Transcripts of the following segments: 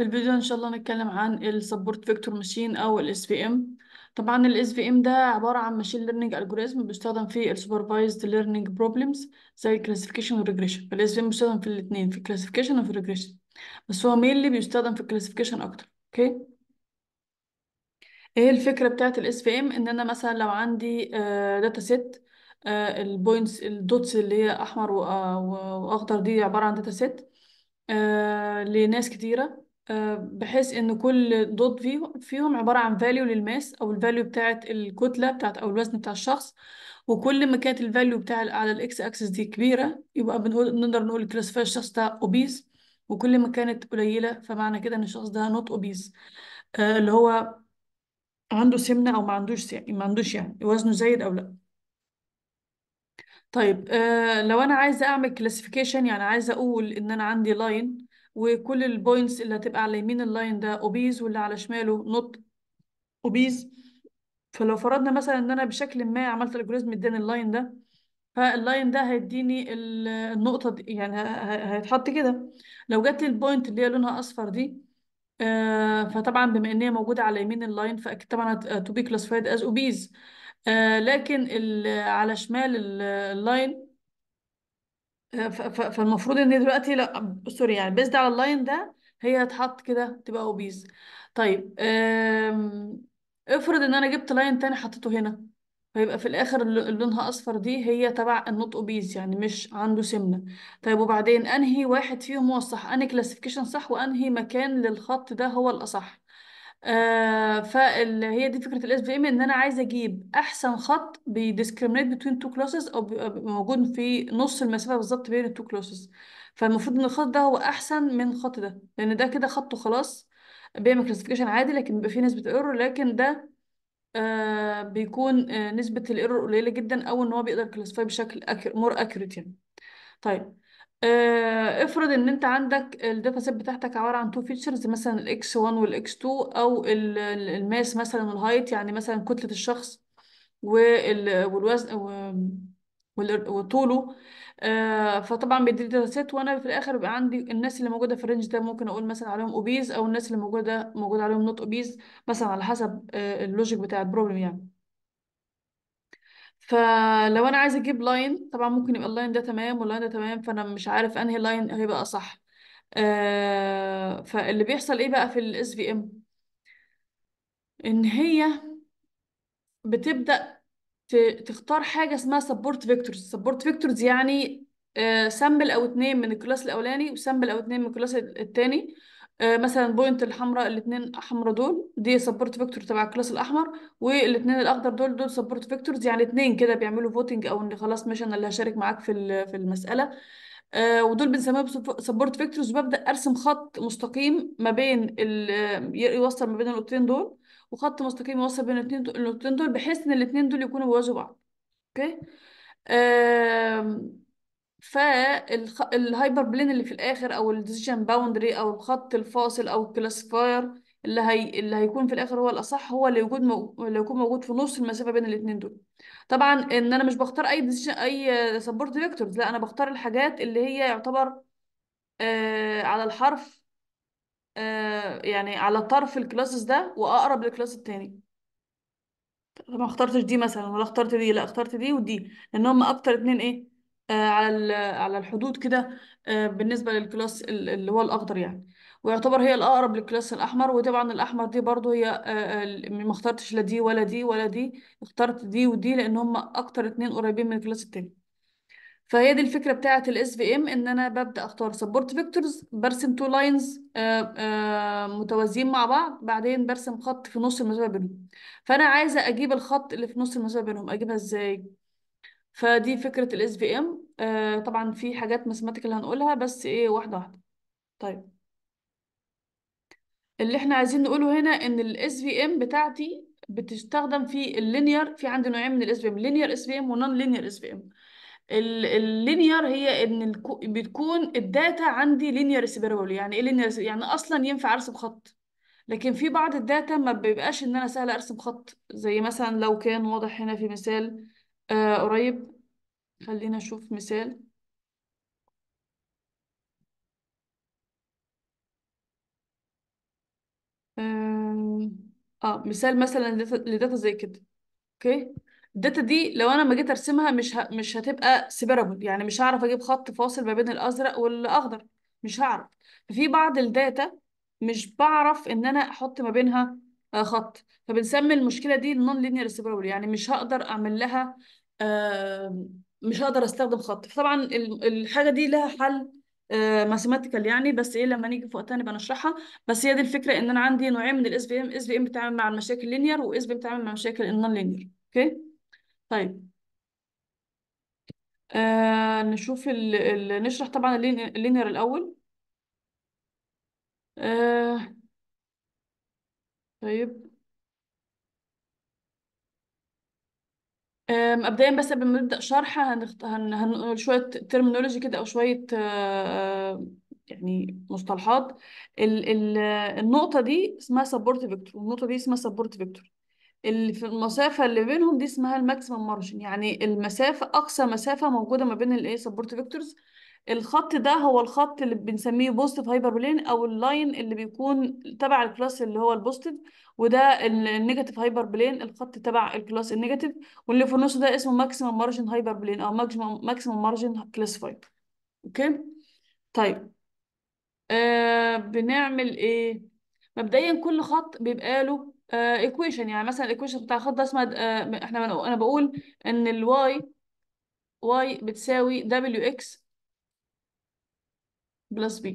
في الفيديو ان شاء الله نتكلم عن السبورت فيكتور ماشين او الاس في ام طبعا الاس في ام ده عباره عن ماشين ليرنينج الجوريزم بيستخدم في السوبرفايزد ليرنينج بروبلمز زي الكلاسيفيكيشن والريجريشن فالاس في ام بيستخدم في الاثنين في الكلاسيفيكيشن وفي الريجريشن بس هو اللي بيستخدم في الكلاسيفيكيشن اكتر اوكي ايه الفكره بتاعت الاس في ام ان انا مثلا لو عندي داتا سيت البوينتس الدوتس اللي هي احمر آه، واخضر دي عباره عن داتا آه، سيت لناس كتيره بحيث ان كل دوت فيهم عباره عن فاليو للماس او الفاليو بتاعه الكتله بتاعه او الوزن بتاع الشخص وكل ما كانت الفاليو بتاع على الاكس اكسس دي كبيره يبقى بنقول نقدر نقول كلاسيفاي الشخص ده اوبيس وكل ما كانت قليله فمعنى كده ان الشخص ده نوت اوبيس آه، اللي هو عنده سمنه او ما عندوش يعني ما عندوش يعني وزنه زايد او لا طيب آه، لو انا عايزه اعمل كلاسيفيكيشن يعني عايزه اقول ان انا عندي لاين وكل البوينتس اللي هتبقى على يمين اللاين ده اوبيز واللي على شماله نوت اوبيز فلو فرضنا مثلا ان انا بشكل ما عملت الجوريزم اداني اللاين ده فاللاين ده هيديني النقطة دي يعني هيتحط كده لو جت لي البوينت اللي هي لونها اصفر دي آه، فطبعا بما ان هي موجودة على يمين اللاين فاكيد طبعا تو بي كلاسفايد از اوبيز لكن على شمال اللاين فالمفروض ان دلوقتي لا سوري يعني بيزد على اللاين ده هي هتحط كده تبقى اوبيز طيب افرض ان انا جبت لاين تاني حطيته هنا فيبقى في الاخر اللونها لونها اصفر دي هي تبع النوت اوبيز يعني مش عنده سمنه طيب وبعدين انهي واحد فيهم هو الصح انهي كلاسيفيكيشن صح وانهي مكان للخط ده هو الاصح آه فهي دي فكره الاس في ام ان انا عايزه اجيب احسن خط بيديسكريميت بين تو كلاسز او بيبقى موجود في نص المسافه بالظبط بين التو كلاسز فالمفروض ان الخط ده هو احسن من الخط ده لان ده كده خطه خلاص بيعمل كلاسيفيكيشن عادي لكن بيبقى فيه نسبه ايرور لكن ده آه بيكون آه نسبه الايرور قليله جدا او ان هو بيقدر كلاسيفاي بشكل مور اكيوريت يعني طيب آه، افرض ان انت عندك الداتا سيت بتاعتك عباره عن تو فيتشرز مثلا الاكس 1 والاكس 2 او الماس مثلا والهايت يعني مثلا كتله الشخص والوزن وطوله آه، فطبعا بيدي داتا سيت وانا في الاخر بيبقى عندي الناس اللي موجوده في الرينج ده ممكن اقول مثلا عليهم اوبيز او الناس اللي موجوده موجود عليهم نوت اوبيز مثلا على حسب آه، اللوجيك بتاع البروبلم يعني فلو انا عايزه اجيب لاين طبعا ممكن يبقى اللاين ده تمام واللاين ده تمام فانا مش عارف انهي لاين هيبقى اصح آه، فاللي بيحصل ايه بقى في الاس في ام ان هي بتبدا تختار حاجه اسمها سبورت فيكتورز سبورت فيكتورز يعني سامبل آه، او اتنين من الكلاس الاولاني وسامبل او اتنين من الكلاس التاني آه، مثلا بوينت الحمراء الاثنين حمراء دول دي سبورت فيكتور تبع الكلاس الاحمر والاثنين الاخضر دول دول سبورت فيكتورز يعني اثنين كده بيعملوا فوتنج او ان خلاص ماشي انا اللي هشارك معاك في في المساله آه، ودول بنسميهم سبورت فيكتورز وببدا ارسم خط مستقيم ما بين يوصل ما بين النقطتين دول وخط مستقيم يوصل بين الاثنين النقطتين دول بحيث ان الاثنين دول يكونوا بيوازوا بعض اوكي فالهايبر بلين اللي في الاخر او الديسيجن باوندري او الخط الفاصل او الكلاسيفاير اللي هي اللي هيكون في الاخر هو الاصح هو اللي يكون اللي يكون موجود في نص المسافه بين الاثنين دول طبعا ان انا مش بختار اي ديسيجن اي سبورت فيكتورز لا انا بختار الحاجات اللي هي يعتبر آه على الحرف آه يعني على طرف الكلاسز ده واقرب للكلاس الثاني ما اخترتش دي مثلا ولا اخترت دي لا اخترت دي ودي لان هم اكتر اتنين ايه آه، على على الحدود كده آه، بالنسبه للكلاس اللي هو الاخضر يعني ويعتبر هي الاقرب للكلاس الاحمر وطبعا الاحمر دي برضو هي آه، ما اخترتش لا دي ولا دي ولا دي اخترت دي ودي لان هم اكتر اتنين قريبين من الكلاس التاني فهي دي الفكره بتاعه الاس في ام ان انا ببدا اختار سبورت فيكتورز برسم تو لاينز متوازيين مع بعض بعدين برسم خط في نص المسافه بينهم فانا عايزه اجيب الخط اللي في نص المسافه بينهم اجيبها ازاي فدي فكرة ال SVM آه طبعا في حاجات ماثيماتيكال هنقولها بس ايه واحدة واحدة طيب اللي احنا عايزين نقوله هنا ان ال SVM بتاعتي بتستخدم في اللينير في عندي نوعين من ال SVM linear SVM و non-linear ونون لينير اس في اللينير هي ان الكو... بتكون الداتا عندي لينير سبيرول يعني ايه لينير يعني اصلا ينفع ارسم خط لكن في بعض الداتا ما بيبقاش ان انا سهل ارسم خط زي مثلا لو كان واضح هنا في مثال آه، قريب خلينا نشوف مثال آه, اه مثال مثلا لداتا زي كده اوكي الداتا دي لو انا ما جيت ارسمها مش ه... مش هتبقى سيبرابل يعني مش هعرف اجيب خط فاصل ما بين الازرق والاخضر مش هعرف في بعض الداتا مش بعرف ان انا احط ما بينها آه، خط فبنسمي المشكله دي النون لينير سيبرابل يعني مش هقدر اعمل لها مش هقدر استخدم خط فطبعا الحاجه دي لها حل ماثيماتيكال آه، يعني بس ايه لما نيجي في وقت نبقى بنشرحها بس هي دي الفكره ان انا عندي نوعين من الاس بي ام اس بي ام بتعامل مع المشاكل لينير واس بي ام بتعامل مع مشاكل النون لينير اوكي طيب آه نشوف الـ الـ نشرح طبعا اللينير الاول آه طيب مبدئيا بس قبل ما نبدأ شرح هنخط... هن... هنقول شوية ترمينولوجي كده أو شوية آه، يعني مصطلحات ال... ال... النقطة دي اسمها سبورت فيكتور والنقطة دي اسمها سبورت فيكتور اللي في المسافة اللي بينهم دي اسمها الماكسيمم مارجن يعني المسافة أقصى مسافة موجودة ما بين الايه سبورت فيكتورز الخط ده هو الخط اللي بنسميه هايبر بلين او اللاين اللي بيكون تبع الكلاس اللي هو البوستيف وده النيجاتيف بلين الخط تبع الكلاس النيجاتيف واللي في النص ده اسمه ماكسيمم مارجن بلين او ماكسيمم ماكسيمم مارجن كلاسيفايد اوكي طيب آه بنعمل ايه مبدئيا كل خط بيبقى له ايكويشن آه يعني مثلا الايكويشن بتاع الخط ده اسمها آه احنا انا بقول ان الواي واي بتساوي دبليو اكس بلس بي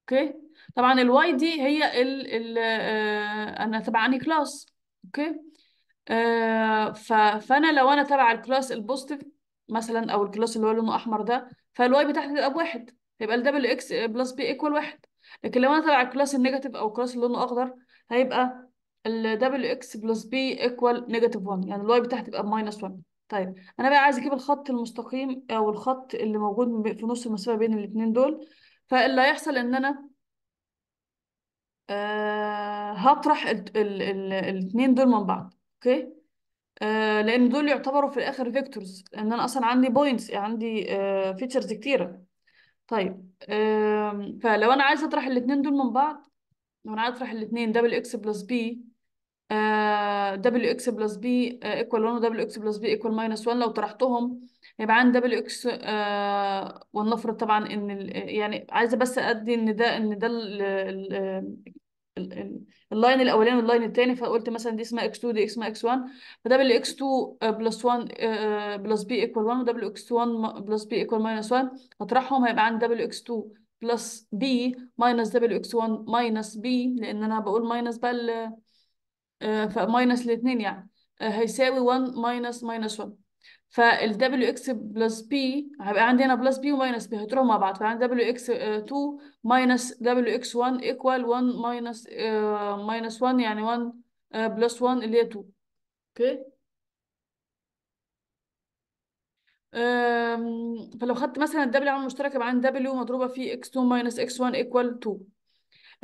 اوكي طبعا الواي دي هي ال ال آه، انا تبع تبعاني كلاس اوكي آه فانا لو انا تبع الكلاس البوزيتيف مثلا او الكلاس اللي هو لونه احمر ده فالواي بتاعتي تبقى بواحد هيبقى الدبل اكس آه، بلس بي ايكوال واحد لكن لو انا تبع الكلاس النيجاتيف او الكلاس اللي لونه اخضر هيبقى الدبل اكس بلس بي ايكوال نيجاتيف 1 يعني الواي بتاعتي تبقى ماينس 1 طيب انا بقى عايز اجيب الخط المستقيم او الخط اللي موجود في نص المسافه بين الاثنين دول فاللي هيحصل ان انا آه هطرح الاثنين دول من بعض اوكي آه لان دول يعتبروا في الاخر فيكتورز لان انا اصلا عندي بوينتس عندي آه فيتشرز كتيره طيب آه فلو انا عايزه اطرح الاثنين دول من بعض لو انا عايزه اطرح الاثنين دبل اكس بلس بي دبليو اكس بلس بي ايكوال 1 ودبليو اكس بلس بي ايكوال ماينس 1 لو طرحتهم هيبقى عندي دبليو اكس آه، ولنفرض طبعا ان يعني عايزه بس ادي ان ده ان ده اللاين الاولاني واللاين الثاني فقلت مثلا دي اسمها اكس 2 دي اسمها اكس 1 فدبليو اكس 2 بلس 1 بلس بي ايكوال 1 ودبليو اكس 1 بلس بي ايكوال ماينس 1 هطرحهم هيبقى عندي دبليو اكس 2 بلس بي ماينس دبليو اكس 1 ماينس بي لان انا بقول ماينس بقى آه، فماينس الاثنين يعني آه، هيساوي 1 ماينس ماينس 1 فال دبليو اكس بلس بي هيبقى عندي هنا بلس بي وماينس بي هيتروحوا مع بعض فعندي دبليو اكس 2 ماينس دبليو اكس 1 ايكوال 1 ماينس ماينس 1 يعني 1 بلس 1 اللي هي 2 اوكي فلو خدت مثلا الدبليو عامل مشترك يبقى عندي دبليو مضروبه في اكس 2 ماينس اكس 1 ايكوال 2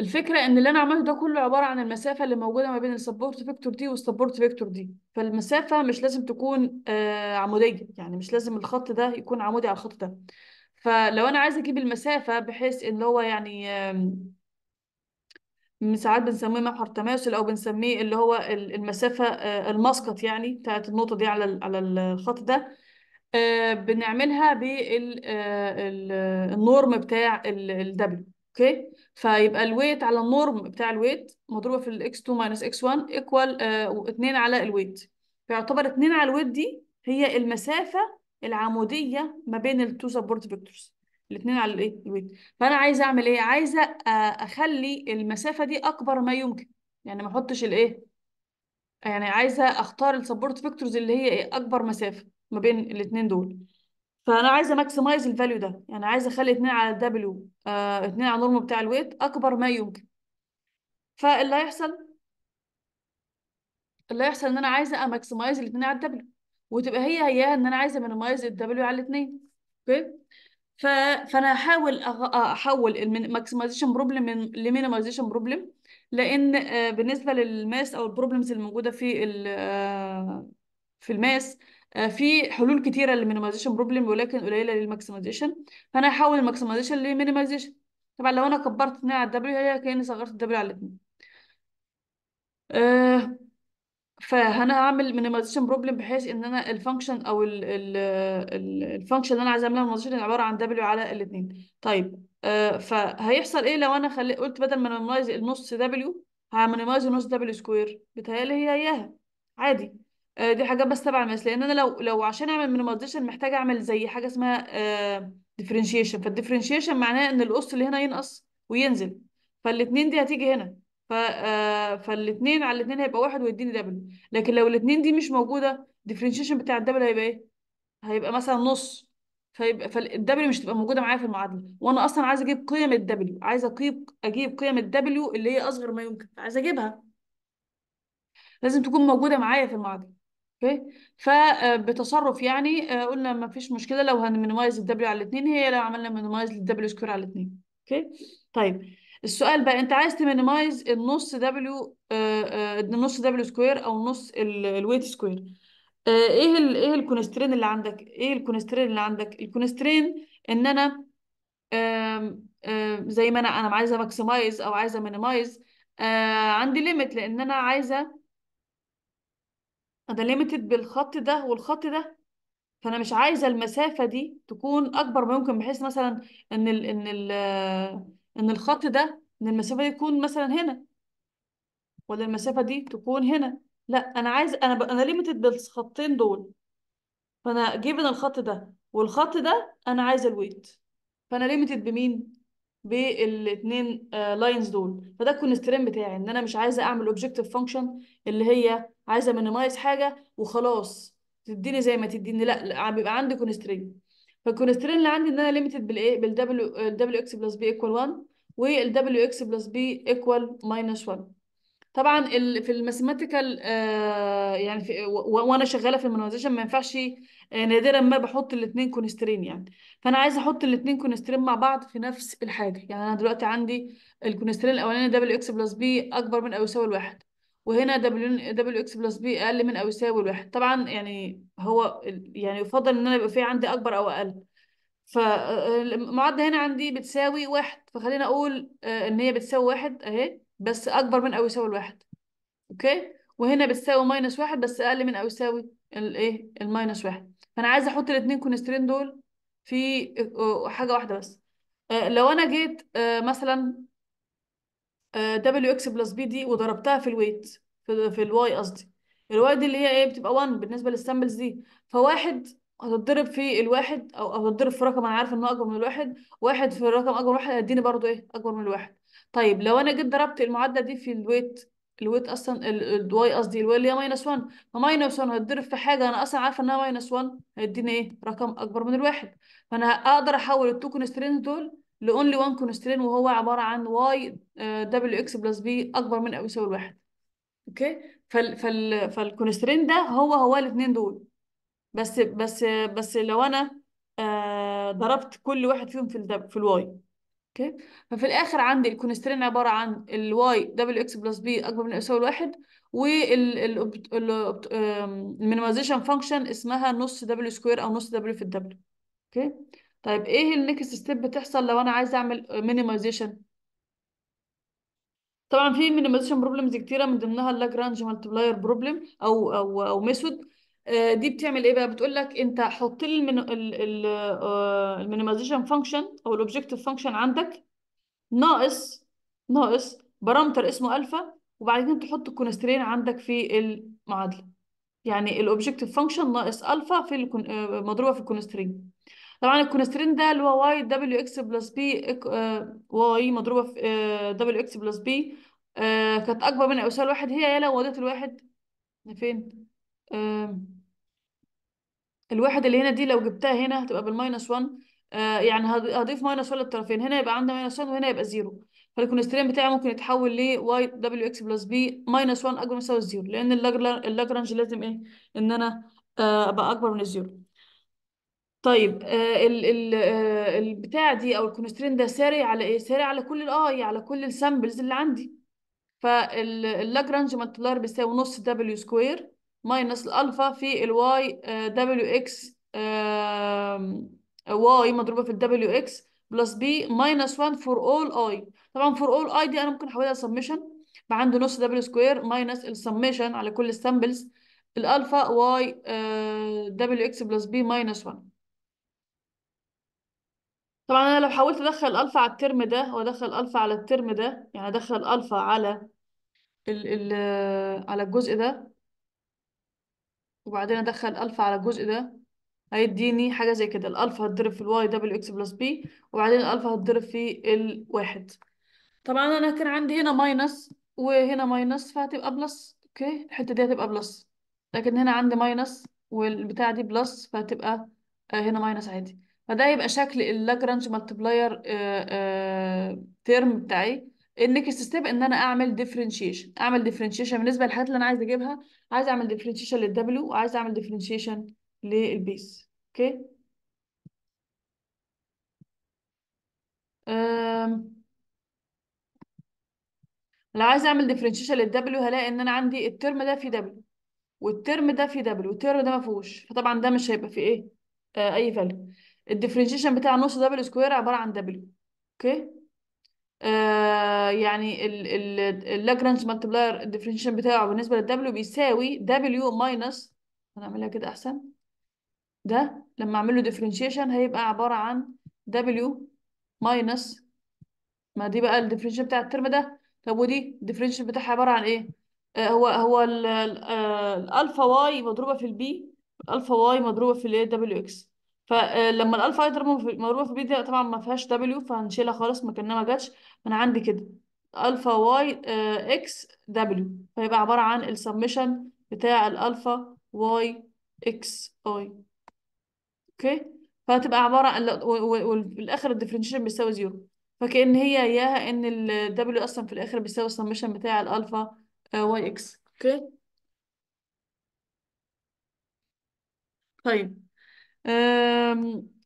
الفكره ان اللي انا عملته ده كله عباره عن المسافه اللي موجوده ما بين السبورت فيكتور دي والسبورت فيكتور دي فالمسافه مش لازم تكون آه عموديه يعني مش لازم الخط ده يكون عمودي على الخط ده فلو انا عايزه اجيب المسافه بحيث ان هو يعني ساعات بنسميه محور تماثل او بنسميه اللي هو المسافه آه، المسقط يعني بتاعت النقطه دي على على الخط ده آه، بنعملها بالنورم آه، بتاع الدبليو اوكي فيبقى الويت على النورم بتاع الويت مضروبه في الاكس 2 ماينس اكس 1 ايكوال 2 على الويت فيعتبر 2 على الويت دي هي المسافه العموديه ما بين التو سبورت فيكتورز الاثنين على الايه الويت فانا عايزه اعمل ايه عايزه آه، اخلي المسافه دي اكبر ما يمكن يعني ما احطش الايه يعني عايزه اختار السبورت فيكتورز اللي هي ايه اكبر مسافه ما بين الاثنين دول فانا عايزه ماكسمايز الفاليو ده يعني عايزه اخلي 2 على الدبليو آه، 2 على النورم بتاع الويت اكبر ما يمكن فاللي هيحصل اللي هيحصل ان انا عايزه اماكسمايز الاثنين على الدبليو وتبقى هي هياها ان انا عايزه مينمايز الدبليو على الاثنين اوكي ف... فانا هحاول احول الماكسمايزيشن بروبلم لمينمايزيشن بروبلم لان آه، بالنسبه للماس او البروبلمز الموجوده في آه، في الماس آه، في حلول كتيره للمينيمايزيشن بروبلم ولكن قليله للماكسمايزيشن فانا هحول الماكسمايزيشن لمينيمايزيشن طبعا لو انا كبرت 2 على الدبليو هي كاني صغرت الدبليو على الاثنين ااا آه، فانا هعمل مينيمايزيشن بروبلم بحيث ان انا الفانكشن او الفانكشن اللي انا عايز اعملها مينيمايزيشن عباره عن دبليو على الاثنين طيب آه، فهيحصل ايه لو انا خلي قلت بدل ما مينيمايز النص دبليو هعمل النص دبليو سكوير بتهيألي هي اياها عادي آه، دي حاجات بس تبع الماس لان انا لو لو عشان اعمل مينيمايزيشن محتاجه اعمل زي حاجه اسمها ديفرنشيشن آه، فالديفرنشيشن معناه ان القص اللي هنا ينقص وينزل فالاثنين دي هتيجي هنا ف آه، فالاثنين على الاثنين هيبقى واحد ويديني دبل لكن لو الاثنين دي مش موجوده الديفرنشيشن بتاع الدبل هيبقى ايه هيبقى مثلا نص فيبقى فالدبليو مش هتبقى موجوده معايا في المعادله وانا اصلا عايزه اجيب قيم الدبليو عايزه اجيب اجيب قيم الدبليو اللي هي اصغر ما يمكن عايزه اجيبها لازم تكون موجوده معايا في المعادله اوكي فبتصرف آه، يعني آه، قلنا ما فيش مشكله لو هنميز الدبليو على الاثنين هي لو عملنا مينمايز للدبليو سكوير على الاثنين اوكي طيب السؤال بقى انت عايز تميز النص دبليو آه، النص دبليو سكوير او نص الويت سكوير ايه الـ ايه الكونسترين اللي عندك ايه الكونسترين اللي عندك الكونسترين ان انا زي ما انا انا عايزه ماكسمايز او عايزه مينيمايز عندي ليميت لان انا عايزه انا ليميتد بالخط ده والخط ده فانا مش عايزه المسافه دي تكون اكبر ما يمكن بحيث مثلا ان ال ان ال آه، ان الخط ده ان المسافه دي تكون مثلا هنا ولا المسافه دي تكون هنا لا انا عايز انا ب... انا ليميتد بالخطين دول فانا جيبن الخط ده والخط ده انا عايزه الويت فانا ليميتد بمين بالاثنين لاينز آه، دول فده الكونسترين بتاعي ان انا مش عايزه اعمل اوبجكتيف فانكشن اللي هي عايزه مينيمايز حاجه وخلاص تديني زي ما تديني لا, لا بيبقى عندي كونسترين فالكونسترين اللي عندي ان انا ليميتد بالايه بالدبليو الدبليو اكس بلس بي ايكوال 1 والدبليو اكس بلس بي ايكوال ماينس 1 طبعا في الماثيماتيكال آه، يعني في وانا شغاله في المينيمايزيشن ما ينفعش آه، نادرا ما بحط الاثنين كونسترين يعني فانا عايزه احط الاثنين كونسترين مع بعض في نفس الحاجه يعني انا دلوقتي عندي الكونسترين الاولاني دبليو اكس بلس بي اكبر من او يساوي الواحد وهنا دبليو دبليو اكس بلس بي اقل من او يساوي الواحد طبعا يعني هو يعني يفضل ان انا يبقى في عندي اكبر او اقل فالمعادله آه، آه، هنا عندي بتساوي واحد فخلينا اقول آه، ان هي بتساوي واحد اهي بس اكبر من او يساوي الواحد اوكي وهنا بتساوي ماينس واحد بس اقل من او يساوي الايه الماينس واحد فانا عايزه احط الاثنين كونسترين دول في حاجه واحده بس لو انا جيت مثلا دبليو اكس بلس بي دي وضربتها في الويت في, الواي قصدي الواي دي اللي هي ايه بتبقى 1 بالنسبه للسامبلز دي فواحد هتضرب في الواحد او هتضرب في رقم انا عارفه انه اكبر من الواحد واحد في الرقم اكبر من الواحد هيديني برضو ايه اكبر من الواحد طيب لو انا جيت ضربت المعادله دي في الويت الويت اصلا الواي قصدي الواي اللي هي ماينس 1 فماينس 1 هتضرب في حاجه انا اصلا عارفه انها ماينس 1 هيديني ايه رقم اكبر من الواحد فانا اقدر احول التو كونسترينت دول لاونلي وان كونسترين وهو عباره عن واي دبليو اكس بلس بي اكبر من او يساوي الواحد اوكي فال فال فالكونسترين ده هو هو الاثنين دول بس بس بس لو انا آه، ضربت كل واحد فيهم في الدب في الواي اوكي ففي الاخر عندي الكونسترين عباره عن الواي دبليو اكس بلس بي اكبر من او يساوي الواحد والمينيمايزيشن فانكشن اسمها نص دبليو سكوير او نص دبليو في الدبليو اوكي طيب ايه النكست ستيب بتحصل لو انا عايزه اعمل مينيمايزيشن طبعا في مينيمايزيشن بروبلمز كتيره من ضمنها اللاجرانج مالتبلاير بروبلم او او او ميثود آه، دي بتعمل ايه بقى بتقول لك انت حط لي المينيمايزيشن فانكشن او الاوبجكتيف فانكشن عندك ناقص ناقص بارامتر اسمه الفا وبعدين تحط الكونسترين عندك في المعادله يعني الاوبجكتيف فانكشن ناقص الفا في آه، مضروبه في الكونسترين طبعا الكونسترين ده اللي هو واي دبليو اكس بلس بي آه، واي مضروبه في آه، دبليو اكس بلس بي آه، كانت اكبر من او يساوي الواحد هي لو وديت الواحد فين الواحد اللي هنا دي لو جبتها هنا هتبقى بالماينس 1 يعني هضيف ماينس 1 للطرفين هنا يبقى عندي ماينس 1 وهنا يبقى زيرو فالكونسترين بتاعي ممكن يتحول ل واي دبليو اكس بلس بي ماينس 1 اكبر من يساوي الزيرو لان اللاجرانج لازم ايه ان انا ابقى اكبر من الزيرو طيب آه، ال ال آه، البتاع دي او الكونسترين ده ساري على ايه ساري على كل الاي آه، يعني على كل السامبلز اللي عندي فاللاجرانج مالتولار بيساوي نص دبليو سكوير ماينس الالفا في الواي دبليو اكس واي مضروبه في الدبليو اكس بلس بي ماينس 1 فور اول اي طبعا فور اول اي دي انا ممكن احولها يبقى عندي نص دبليو سكوير ماينس السميشن على كل السامبلز الالفا واي دبليو اكس بلس بي ماينس 1 طبعا انا لو حاولت ادخل الفا على الترم ده وادخل الفا على الترم ده يعني ادخل الفا على ال ال على الجزء ده وبعدين ادخل الفا على الجزء ده هيديني حاجه زي كده الالفا هتضرب في الواي دبليو اكس بلس بي وبعدين الالفا هتضرب في الواحد طبعا انا كان عندي هنا ماينس وهنا ماينس فهتبقى بلس اوكي الحته دي هتبقى بلس لكن هنا عندي ماينس والبتاعة دي بلس فهتبقى آه، هنا ماينس عادي فده يبقى شكل اللاجرانج مالتبلاير تيرم بتاعي النكست ستيب ان انا اعمل ديفرنشيشن اعمل ديفرنشيشن بالنسبه للحاجات اللي انا عايز اجيبها عايز اعمل ديفرنشيشن للدبليو وعايز اعمل ديفرنشيشن للبيس اوكي لو عايز اعمل ديفرنشيشن للدبليو هلاقي ان انا عندي الترم ده في دبليو والترم ده في دبليو والترم ده ما فيهوش فطبعا ده مش هيبقى فيه ايه آه اي فاليو الديفرنشيشن بتاع نص دبل سكوير عباره عن دبليو اوكي آه يعني اللاجرانج مالتبلاير الديفرنشيشن بتاعه بالنسبه للدبليو بيساوي دبليو ماينس هنعملها كده احسن ده لما اعمل له ديفرنشيشن هيبقى عباره عن دبليو ماينس ما دي بقى الديفرنشيشن بتاع الترم ده طب ودي الديفرنشيشن بتاعها عباره عن ايه آه، هو هو آه، الالفا واي مضروبه في البي الالفا واي مضروبه في الايه دبليو اكس فلما الالفا هيدرا ضربه في بي دي طبعا ما فيهاش دبليو فهنشيلها خالص مكانها ما جاتش من عندي كده الفا واي اكس آه، دبليو فيبقى عباره عن السمشن بتاع الالفا واي اكس اي اوكي فهتبقى عباره عن وفي الاخر الديفرنشيشن بيساوي زيرو فكأن هي ياها ان ال W اصلا في الاخر بيساوي السمشن بتاع الالفا آه، واي اكس اوكي طيب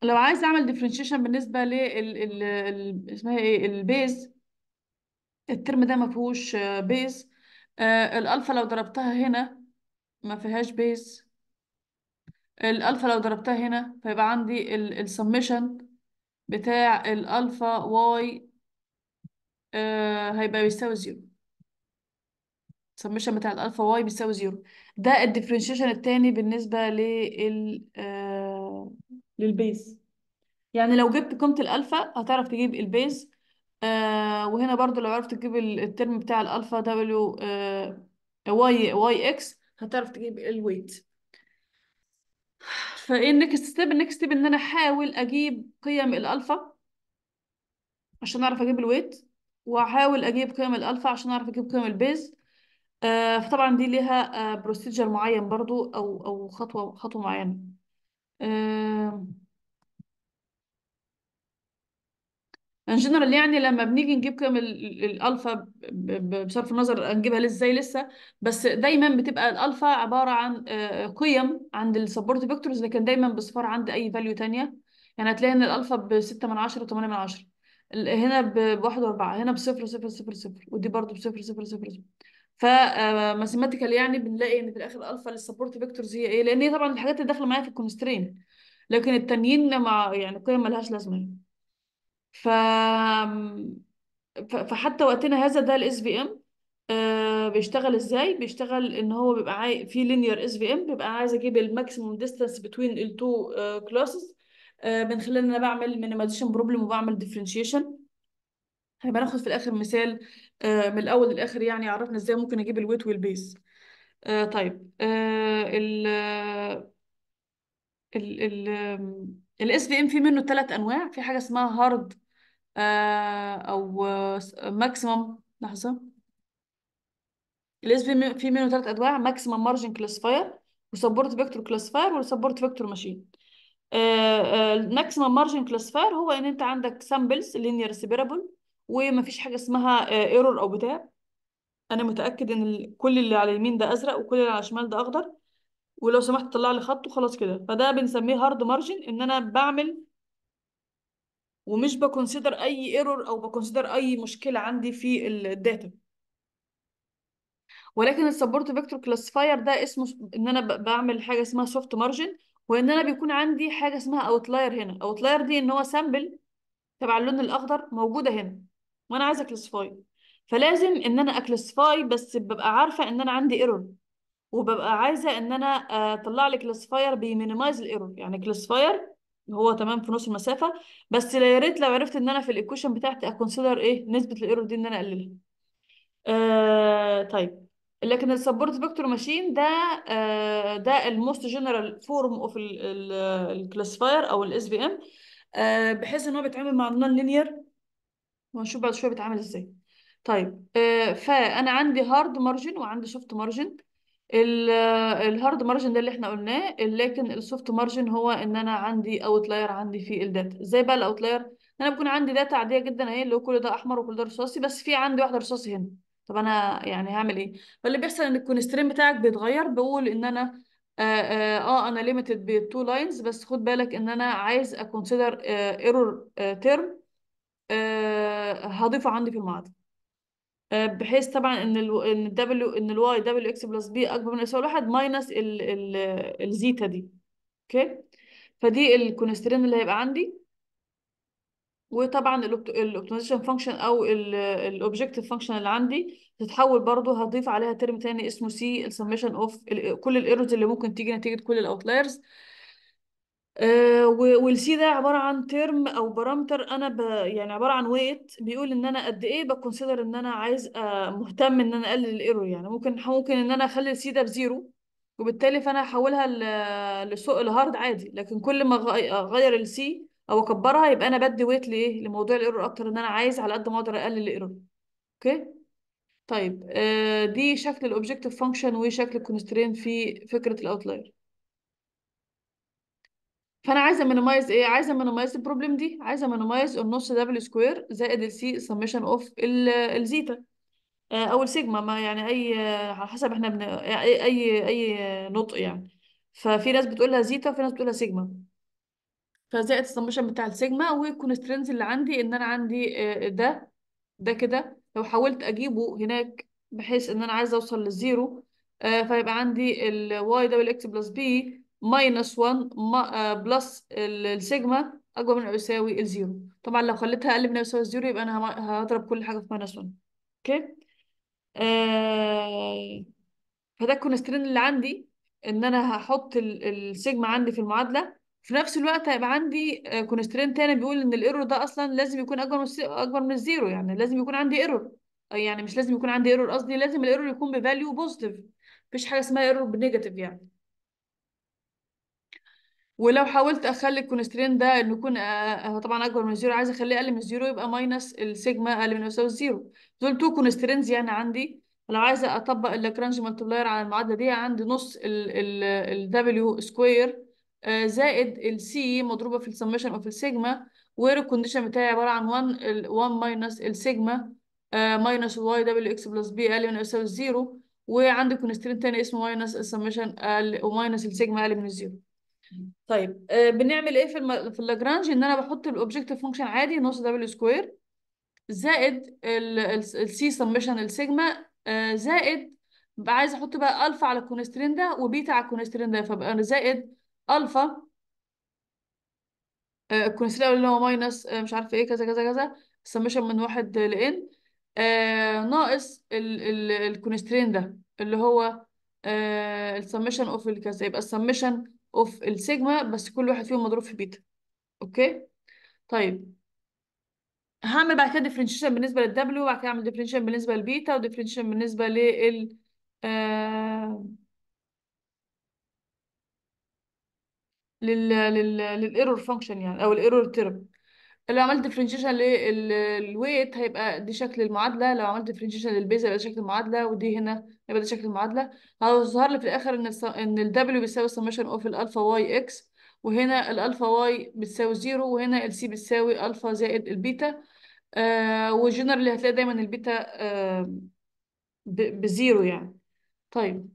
لو عايز اعمل ديفرنشيشن بالنسبه لل ال... ال... اسمها ايه البيز الترم ده ما فيهوش بيز آه، الالفا لو ضربتها هنا ما فيهاش بيز الالفا لو ضربتها هنا فيبقى عندي السمشن بتاع الالفا واي آه، هيبقى بيساوي زيرو السمشن بتاع الالفا واي بيساوي زيرو ده الديفرنشيشن التاني بالنسبه لل آه، للبيز يعني لو جبت قيمة الألفا هتعرف تجيب البيز آه وهنا برضو لو عرفت تجيب الترم بتاع الألفا دبليو آه، واي واي اكس هتعرف تجيب الويت فايه النكست ستيب النكست ستيب ان انا احاول اجيب قيم الالفا عشان اعرف اجيب الويت واحاول اجيب قيم الالفا عشان اعرف اجيب قيم البيز آه فطبعا دي ليها آه بروسيجر معين برضو او او خطوه خطوه معينه ان آه، جنرال يعني لما بنيجي نجيب قيم الالفا بصرف النظر نجيبها ازاي لسه بس دايما بتبقى الالفا عباره عن آه، قيم عند السبورت فيكتورز لكن دايما بصفار عند اي فاليو ثانيه يعني هتلاقي ان الالفا ب 6 من 10 و8 من 10 هنا ب 1 و4 هنا ب 0 0 0 0 ودي برضو ب 0 0 0 0 فماثيماتيكال آه، يعني بنلاقي ان في الاخر الفا للسبورت فيكتورز هي ايه لان هي طبعا الحاجات اللي داخله معايا في الكونسترين لكن التانيين مع يعني قيم ملهاش لازمه يعني ف فحتى وقتنا هذا ده الاس في ام آه، بيشتغل ازاي بيشتغل ان هو بيبقى عاي... في لينير اس في ام بيبقى عايز اجيب الماكسيموم ديستانس بتوين التو كلاسز من خلال ان انا بعمل مينيمايزيشن بروبلم وبعمل ديفرنشيشن هيبقى ناخد في الاخر مثال آه، من الاول للاخر يعني عرفنا ازاي ممكن اجيب الويت والبيس آه، طيب آه، ال ال ال الاس في ام في منه ثلاث انواع في حاجه اسمها هارد او ماكسيمم لحظه الاس في في منه ثلاث انواع ماكسيمم مارجن كلاسيفاير وسبورت فيكتور كلاسيفاير والسبورت فيكتور ماشين الماكسيمم مارجن كلاسيفاير هو ان انت عندك سامبلز لينير سيبرابل ومفيش حاجه اسمها ايرور آه، او بتاع انا متاكد ان كل اللي على اليمين ده ازرق وكل اللي على الشمال ده اخضر ولو سمحت طلع لي خط وخلاص كده فده بنسميه هارد مارجن ان انا بعمل ومش بكونسيدر اي ايرور او بكونسيدر اي مشكله عندي في الداتا ولكن السبورت فيكتور كلاسيفاير ده اسمه ان انا بعمل حاجه اسمها سوفت مارجن وان انا بيكون عندي حاجه اسمها اوتلاير هنا اوتلاير دي ان هو سامبل تبع اللون الاخضر موجوده هنا وانا عايزه اكلاسيفاي فلازم ان انا اكلاسيفاي بس ببقى عارفه ان انا عندي ايرور وببقى عايزه ان انا آه، اطلع لي كلاسيفاير بيمينيمايز الايرور يعني كلاسيفاير هو تمام في نص المسافه بس يا ريت لو عرفت ان انا في الايكويشن بتاعتي اكونسيدر ايه نسبه الايرور دي ان انا اقللها آه طيب لكن السبورت فيكتور ماشين ده آه ده الموست جنرال فورم اوف الكلاسيفاير او الاس في ام آه، بحيث ان هو بيتعامل مع النون لينير ونشوف بعد شويه بتعمل ازاي طيب آه، فانا عندي هارد مارجن وعندي سوفت مارجن الهارد مارجن ده اللي احنا قلناه لكن السوفت مارجن هو ان انا عندي اوتلاير عندي في الداتا ازاي بقى الاوتلاير انا بكون عندي داتا عاديه جدا اهي اللي هو كل ده احمر وكل ده رصاصي بس في عندي واحده رصاصي هنا طب انا يعني هعمل ايه فاللي بيحصل ان الكونسترين بتاعك بيتغير بقول ان انا اه, آه, آه، انا ليميتد بتو لاينز بس خد بالك ان انا عايز اكونسيدر ايرور تيرم آه هضيفه عندي في المعادله آه بحيث طبعا ان الـ ان الدبليو ان الواي دبليو اكس بلس بي اكبر من يساوي واحد ماينس ال ال الزيتا دي اوكي فدي الكونسترين اللي هيبقى عندي وطبعا الاوبتمايزيشن فانكشن او الاوبجكتيف فانكشن اللي عندي تتحول برضو هضيف عليها ترم تاني اسمه سي السميشن اوف كل الايرورز اللي ممكن تيجي نتيجه كل الاوتلايرز آه، والسي ده عبارة عن ترم أو بارامتر أنا ب... يعني عبارة عن ويت بيقول إن أنا قد إيه بكونسيدر إن أنا عايز آه، مهتم إن أنا أقلل الإيرور يعني ممكن ممكن إن أنا أخلي السي ده بزيرو وبالتالي فأنا هحولها ل- لسوق الهارد عادي لكن كل ما أغير السي أو أكبرها يبقى أنا بدي ويت لإيه لموضوع الإيرور أكتر إن أنا عايز على قد ما أقدر أقلل الإيرور أوكي طيب آه، دي شكل الأوبجيكتيف فانكشن وشكل الكونسترين في فكرة الأوتلاير فانا عايزه مينيمايز ايه عايزه مينيمايز البروبلم دي عايزه مينيمايز النص دبل سكوير زائد السي سميشن اوف الزيتا او السيجما ما يعني اي آه، على حسب احنا بن... اي اي اي آه، نطق يعني ففي ناس بتقولها زيتا وفي ناس بتقولها سيجما فزائد السمشن بتاع السيجما والكونسترينز اللي عندي ان انا عندي آه، ده ده كده لو حاولت اجيبه هناك بحيث ان انا عايزه اوصل للزيرو فيبقى عندي الواي دبل اكس بلس بي ماينس 1 ما آه، بلس السيجما اقوى من او يساوي الزيرو طبعا لو خليتها اقل من او يساوي الزيرو يبقى انا هضرب كل حاجه في ماينس 1 اوكي آه فده الكونسترين اللي عندي ان انا هحط السيجما عندي في المعادله في نفس الوقت هيبقى عندي آه، كونسترين تاني بيقول ان الايرور ده اصلا لازم يكون اكبر من اكبر من الزيرو يعني لازم يكون عندي ايرور آه، يعني مش لازم يكون عندي ايرور قصدي لازم الايرور يكون بفاليو بوزيتيف مفيش حاجه اسمها ايرور بنيجاتيف يعني ولو حاولت اخلي الكونسترين ده انه يكون آه, آه، طبعا اكبر من زيرو عايزه اخليه اقل من زيرو يبقى ماينس السيجما اقل من يساوي زيرو دول تو كونسترينز يعني عندي لو عايزه اطبق اللاكرانج مالتبلاير على المعادله دي عندي نص ال دبليو سكوير آه، زائد السي مضروبه في السمشن او في السيجما والكونديشن بتاعي عباره عن 1 1 ماينس السيجما ماينس واي دبليو اكس بلس بي اقل من يساوي زيرو وعندي كونسترين تاني اسمه ماينس السمشن وماينس السيجما اقل من الزيرو طيب آه، بنعمل ايه في في اللاجرانج ان انا بحط الاوبجكتيف فانكشن عادي نص دبليو سكوير زائد السي سمشن السيجما زائد عايز احط بقى الفا على الكونسترين ده وبيتا على الكونسترين ده فبقى زائد الفا الكونسترين آه، اللي هو ماينس آه، مش عارف ايه كذا كذا كذا سمشن من واحد لان ناقص الكونسترين ده اللي هو السمشن اوف الكذا يبقى السمشن اوف السيجما بس كل واحد فيهم مضروب في بيتا اوكي طيب هعمل بعد كده ديفرنشيشن بالنسبه للدبليو وبعد كده اعمل ديفرنشيشن بالنسبه للبيتا وديفرنشيشن بالنسبه آه، لل لل لل للايرور فانكشن يعني او الايرور تيرم لو عملت ديفرنشيشن للويت هيبقى دي شكل المعادله لو عملت ديفرنشيشن للبيز هيبقى شكل المعادله ودي هنا يبقى ده شكل المعادله هيظهر لي في الاخر ان الص... ان الدبليو بيساوي summation اوف الالفا واي اكس وهنا الالفا واي بتساوي زيرو وهنا السي بتساوي الفا زائد البيتا آه وجنرالي هتلاقي دايما البيتا آه بزيرو يعني طيب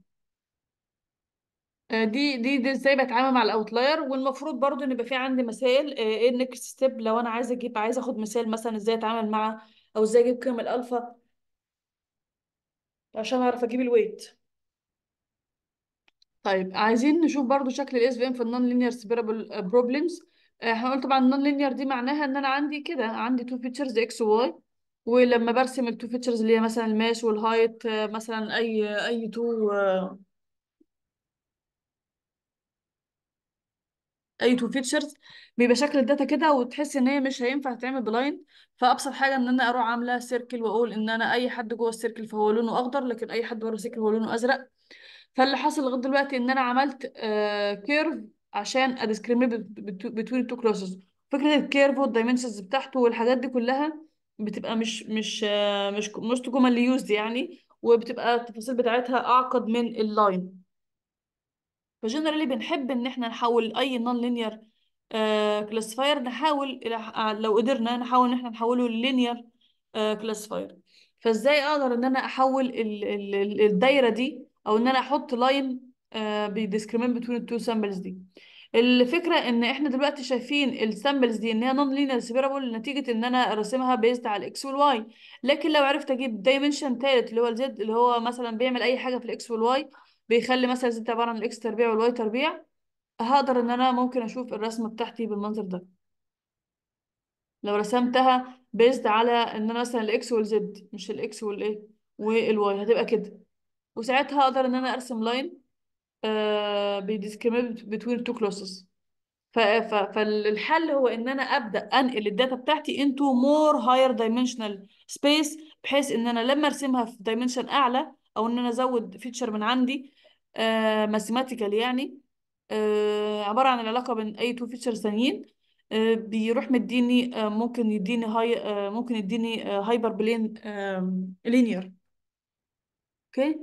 آه، دي دي دي ازاي بتعامل مع الاوتلاير والمفروض برضو ان يبقى في عندي مسائل آه، ايه النكست ستيب لو انا عايزه اجيب عايزه اخد مثال مثلا ازاي اتعامل مع او ازاي اجيب قيم الالفا عشان اعرف اجيب الويت طيب عايزين نشوف برضو شكل الاس في ام في النون لينير سبيرابل بروبلمز احنا قلنا طبعا النون لينير دي معناها ان انا عندي كده عندي تو فيتشرز اكس واي ولما برسم التو فيتشرز اللي هي مثلا الماس والهايت uh، مثلا اي اي تو اي تو فيتشرز بيبقى شكل الداتا كده وتحس ان هي مش هينفع تعمل بلايند فابسط حاجه ان انا اروح عامله سيركل واقول ان انا اي حد جوه السيركل فهو لونه اخضر لكن اي حد بره السيركل هو لونه ازرق فاللي حصل لغايه دلوقتي ان انا عملت كيرف آه، عشان اديسكريميت بتوين تو كلاسز فكره الكيرف والدايمنشنز بتاعته والحاجات دي كلها بتبقى مش مش آه، مش مش جمل يوزد يعني وبتبقى التفاصيل بتاعتها اعقد من اللاين فجنرالي بنحب ان احنا نحول اي نون لينير كلاسيفاير نحاول آه، لو قدرنا نحاول ان احنا نحوله لينير كلاسيفاير آه، فازاي اقدر ان انا احول ال ال الدايره دي او ان انا احط لاين آه، بيديسكريمين بتوين التو سامبلز دي الفكره ان احنا دلوقتي شايفين السامبلز دي ان هي نون لينير سيبرابل نتيجه ان انا راسمها بيزد على الاكس والواي لكن لو عرفت اجيب دايمنشن ثالث اللي هو الزد اللي هو مثلا بيعمل اي حاجه في الاكس والواي بيخلي مثلا اذا انت عباره عن الاكس تربيع والواي تربيع هقدر ان انا ممكن اشوف الرسمه بتاعتي بالمنظر ده لو رسمتها بيزد على ان انا مثلا الاكس والزد مش الاكس والايه والواي هتبقى كده وساعتها هقدر ان انا ارسم لاين آه بيديسكريميت بتوين تو كلوسز فالحل هو ان انا ابدا انقل الداتا بتاعتي انتو مور هاير دايمنشنال سبيس بحيث ان انا لما ارسمها في دايمنشن اعلى او ان انا ازود فيتشر من عندي ماثيماتيكال آه، يعني آه، عبارة عن العلاقة بين أي تو فيتشر ثانيين بيروح مديني آه، ممكن يديني هاي ممكن يديني هايبر بلين لينير اوكي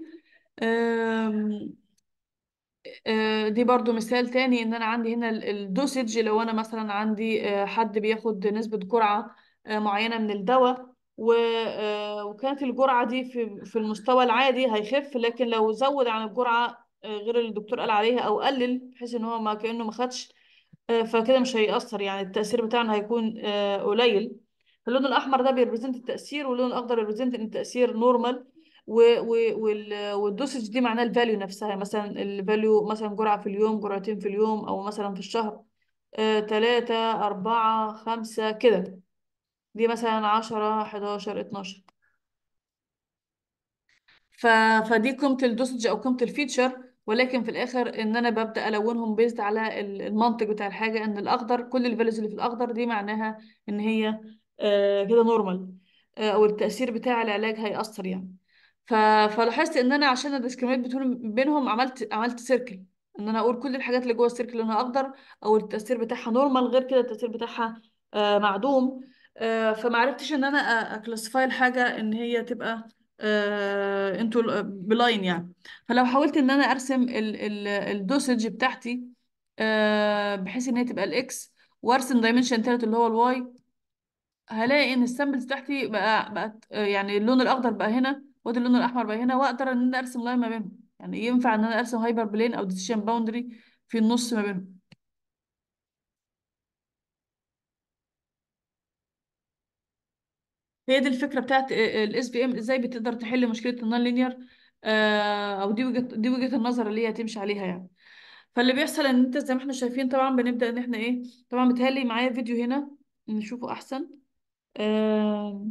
دي برضو مثال تاني ان انا عندي هنا الدوسج لو انا مثلا عندي حد بياخد نسبة جرعة معينة من الدواء آه، وكانت الجرعه دي في في المستوى العادي هيخف لكن لو زود عن الجرعه آه، غير اللي الدكتور قال عليها او قلل بحيث ان هو ما كانه ما خدش آه، فكده مش هيأثر يعني التأثير بتاعنا هيكون قليل فاللون الأحمر ده بيربريزنت التأثير واللون الأخضر بيربريزنت إن التأثير نورمال والدوسج دي معناها الفاليو نفسها يعني مثلا الفاليو مثلا جرعة في اليوم جرعتين في اليوم أو مثلا في الشهر ثلاثة أربعة خمسة كده دي مثلا 10 11 12 ف... فدي قيمة الدوسج أو قيمة الفيتشر ولكن في الآخر إن أنا ببدأ ألونهم بيزد على المنطق بتاع الحاجة إن الأخضر كل الفاليوز اللي في الأخضر دي معناها إن هي آه، كده نورمال آه، أو التأثير بتاع العلاج هيأثر يعني ف... فلاحظت إن أنا عشان أديسكريميت بينهم عملت عملت سيركل إن أنا أقول كل الحاجات اللي جوه السيركل إنها أخضر أو التأثير بتاعها نورمال غير كده التأثير بتاعها آه معدوم آه، فما عرفتش ان انا اكلاسيفاي الحاجه ان هي تبقى انتوا آه، آه، بلاين يعني فلو حاولت ان انا ارسم الدوسج بتاعتي بحيث ان هي تبقى الاكس وارسم دايمنشن تالت اللي هو الواي هلاقي ان السامبلز بتاعتي بقى بقت يعني اللون الاخضر بقى هنا وادي اللون الاحمر بقى هنا واقدر ان انا ارسم لاين ما بينهم يعني ينفع ان انا ارسم هايبر بلين او ديسيشن باوندري في النص ما بينهم هي دي الفكره بتاعت الاس بي ام ازاي بتقدر تحل مشكله النون آه، لينير او دي وجهه دي وجهه النظر اللي هي هتمشي عليها يعني فاللي بيحصل ان انت زي ما احنا شايفين طبعا بنبدا ان احنا ايه طبعا بتهيألي معايا فيديو هنا نشوفه احسن آه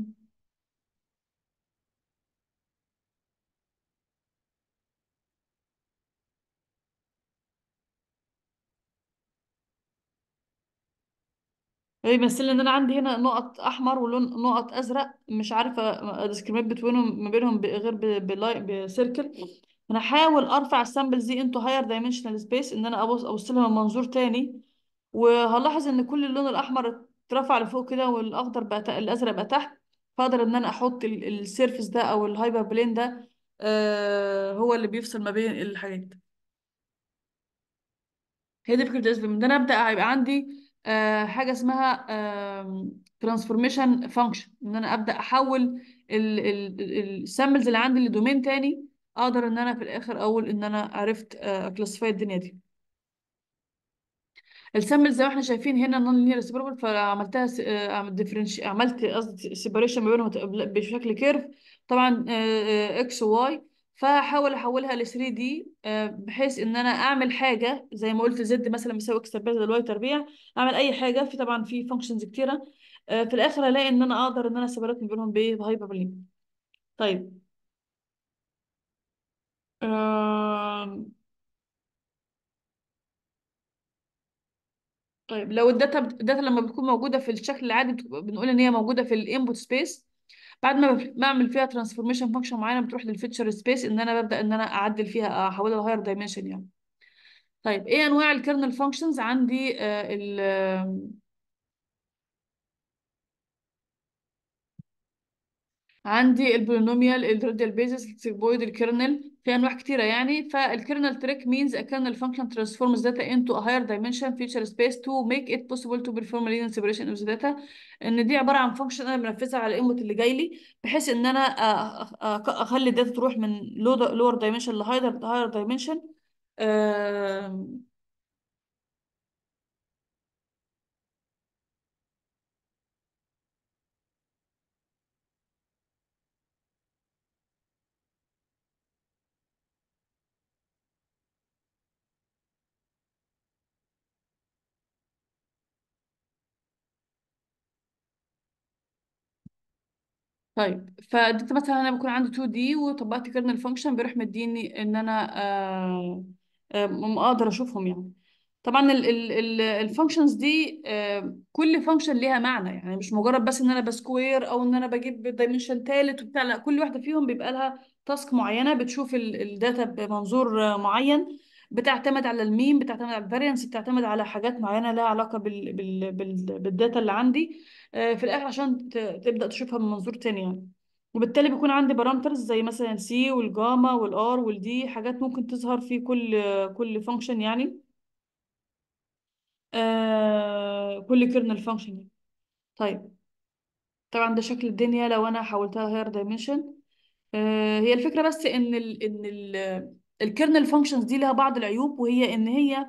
إيه، بيمثل ان انا عندي هنا نقط احمر ولون نقط ازرق مش عارفه ادسكريبت بتوينهم ما بينهم غير بلاي بسيركل انا هحاول ارفع السامبلز دي انتو هاير دايمنشنال سبيس ان انا ابص اوصلها من منظور تاني وهلاحظ ان كل اللون الاحمر اترفع لفوق كده والاخضر بقى الازرق بقى تحت فاقدر ان انا احط السيرفس ده او الهايبر بلين ده آه، هو اللي بيفصل ما بين الحاجات هي دي فكرة الاسم ان انا ابدا هيبقى عندي آه، حاجه اسمها ترانسفورميشن فانكشن ان انا ابدا احول السامبلز اللي عندي لدومين تاني اقدر ان انا في الاخر اقول ان انا عرفت اكلاسيفاي آه، الدنيا دي السامبل زي ما احنا شايفين هنا نون لينير سيبربل فعملتها آه، عملت قصدي سيبريشن ما بينهم بشكل كيرف طبعا اكس وواي فهحاول احولها ل 3 دي آه، بحيث ان انا اعمل حاجه زي ما قلت زد مثلا بيساوي اكس تربيع زائد واي تربيع اعمل اي حاجه في طبعا في فانكشنز كتيره آه، في الاخر الاقي ان انا اقدر ان انا سيبريت من بينهم بهايبر طيب طيب لو الداتا الداتا لما بتكون موجوده في الشكل العادي بنقول ان هي موجوده في الانبوت سبيس بعد ما بعمل فيها ترانسفورميشن فانكشن معينه بتروح للفيتشر سبيس ان انا ببدا ان انا اعدل فيها احولها لهاير دايمنشن يعني طيب ايه انواع الكيرنل فانكشنز عندي آه عندي البولينوميال الراديال بيزس السكبويد الكيرنل في انواع كتيره يعني فالكيرنل تريك means a kernel function transforms data into a higher dimension feature space to make it possible to perform linear separation of the data ان دي عباره عن فانكشن انا بنفذها على الانبوت اللي جاي لي بحيث ان انا اخلي الداتا تروح من lower dimension لهاير higher dimension طيب فده مثلا انا بكون عندي 2 دي وطبقت كيرنل فانكشن بيروح مديني ان انا آه آه اقدر اشوفهم يعني طبعا الفانكشنز دي آه، كل فانكشن ليها معنى يعني مش مجرد بس ان انا بسكوير او ان انا بجيب دايمنشن ثالث وبتاع لا كل واحده فيهم بيبقى لها تاسك معينه بتشوف الداتا بمنظور آه، معين بتعتمد على الميم بتعتمد على الفارينس بتعتمد على حاجات معينه لها علاقه بال... بال... بال... بالداتا اللي عندي آه، في الاخر عشان ت... تبدا تشوفها من منظور تاني يعني وبالتالي بيكون عندي بارامترز زي مثلا سي والجاما والار والدي حاجات ممكن تظهر في كل كل فانكشن يعني آه، كل كيرنل فانكشن يعني. طيب طبعا ده شكل الدنيا لو انا حولتها هير آه، دايمنشن هي الفكره بس ان الـ ان الـ الكيرنل فانكشنز دي لها بعض العيوب وهي ان هي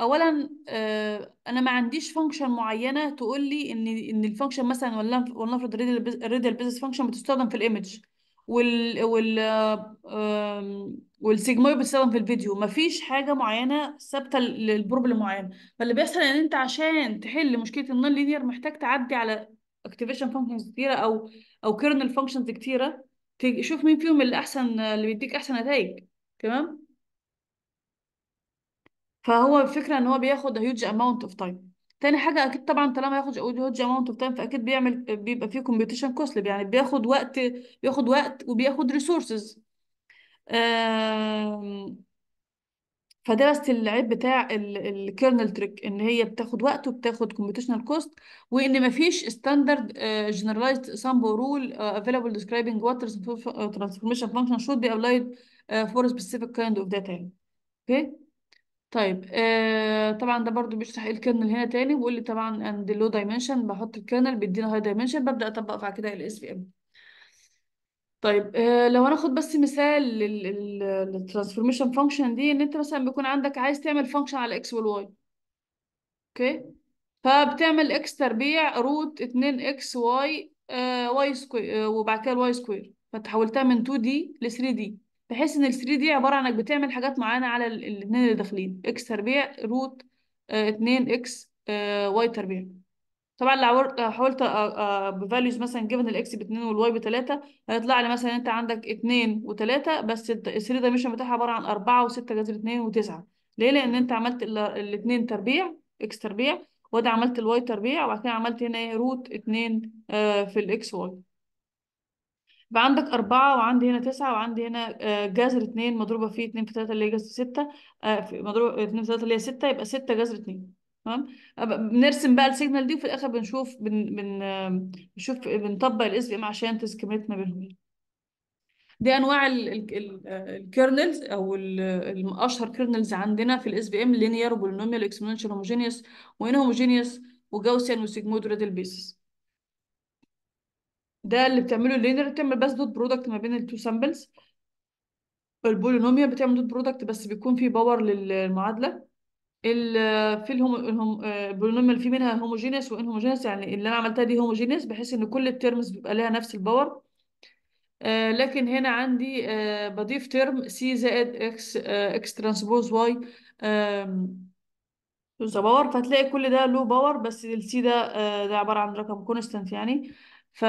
اولا آه، انا ما عنديش فانكشن معينه تقول لي ان ان الفانكشن مثلا ولنفرض الريدل بيزنس فانكشن بتستخدم في الايمج وال وال والسيجموي بتستخدم في الفيديو مفيش حاجه معينه ثابته للبروبلم معين فاللي بيحصل ان انت عشان تحل مشكله النون لينير محتاج تعدي على اكتيفيشن فانكشنز كتيره او او كيرنل فانكشنز كتيره تشوف مين فيهم اللي احسن اللي بيديك احسن نتائج تمام فهو الفكره ان هو بياخد هيوج اماونت اوف تايم تاني حاجه اكيد طبعا طالما ياخد هيوج اماونت اوف تايم فاكيد بيعمل بيبقى فيه كومبيتيشن كوست يعني بياخد وقت بياخد وقت وبياخد ريسورسز فده بس العيب بتاع الكيرنل تريك ان هي بتاخد وقت وبتاخد كومبيتيشنال كوست وان مفيش ستاندرد جنرالايزد سامبل رول افيلابل ديسكرايبنج واترز ترانسفورميشن فانكشن شود بي ابلايد آه، for specific kind of data يعني اوكي طيب آه طبعا ده برضو بيشرح ايه الكيرنل هنا تاني بيقول لي طبعا اند لو دايمنشن بحط الكيرنل بيدينا هاي دايمنشن ببدا اطبق بعد كده الاس في ام طيب آه لو هناخد بس مثال للترانسفورميشن فانكشن دي ان انت مثلا بيكون عندك عايز تعمل فانكشن على اكس والواي اوكي فبتعمل اكس تربيع روت 2 اكس واي واي سكوير وبعد كده الواي سكوير فتحولتها من 2 دي ل 3 دي بحيث ان ال 3 دي عباره عنك بتعمل حاجات معينه على الاثنين اللي داخلين اكس تربيع روت 2 اكس واي تربيع طبعا لو حاولت آه، آه، بفاليوز مثلا جيفن الاكس ب 2 والواي ب 3 هيطلع لي مثلا انت عندك 2 و3 بس ال 3 دايمنشن بتاعها عباره عن 4 و6 جذر 2 و9 ليه؟ لان انت عملت ال 2 تربيع اكس تربيع وده عملت الواي تربيع وبعد كده عملت هنا ايه روت 2 آه، في الاكس واي يبقى عندك أربعة وعندي هنا تسعة وعندي هنا آه، جذر اتنين مضروبة في اتنين في تلاتة اللي هي جذر ستة آه، مضروبة اتنين في تلاتة اللي هي ستة يبقى ستة جذر اتنين تمام بنرسم بقى السيجنال دي وفي الآخر بنشوف بن بن بنشوف بنطبق الاس بي ام عشان تسكيميت ما بينهم دي انواع آه، الكيرنلز او الاشهر كيرنلز عندنا في الاس بي ام لينير وبولينوميال اكسبوننشال هوموجينيوس وان هوموجينيوس وجاوسيان وسيجمود وريدل بيسز ده اللي بتعمله اللينر بتعمل بس دوت برودكت ما بين التو سامبلز البولينوميال بتعمل دوت برودكت بس بيكون في باور للمعادله في الهوم آه، البولينوميال في منها هوموجينيس وانهوموجينيس يعني اللي انا عملتها دي هوموجينس بحيث ان كل التيرمز بيبقى لها نفس الباور آه، لكن هنا عندي آه، بضيف ترم سي زائد اكس اكس ترانسبوز واي باور فهتلاقي كل ده له باور بس السي ده ده عبارة عن رقم كونستانت يعني ف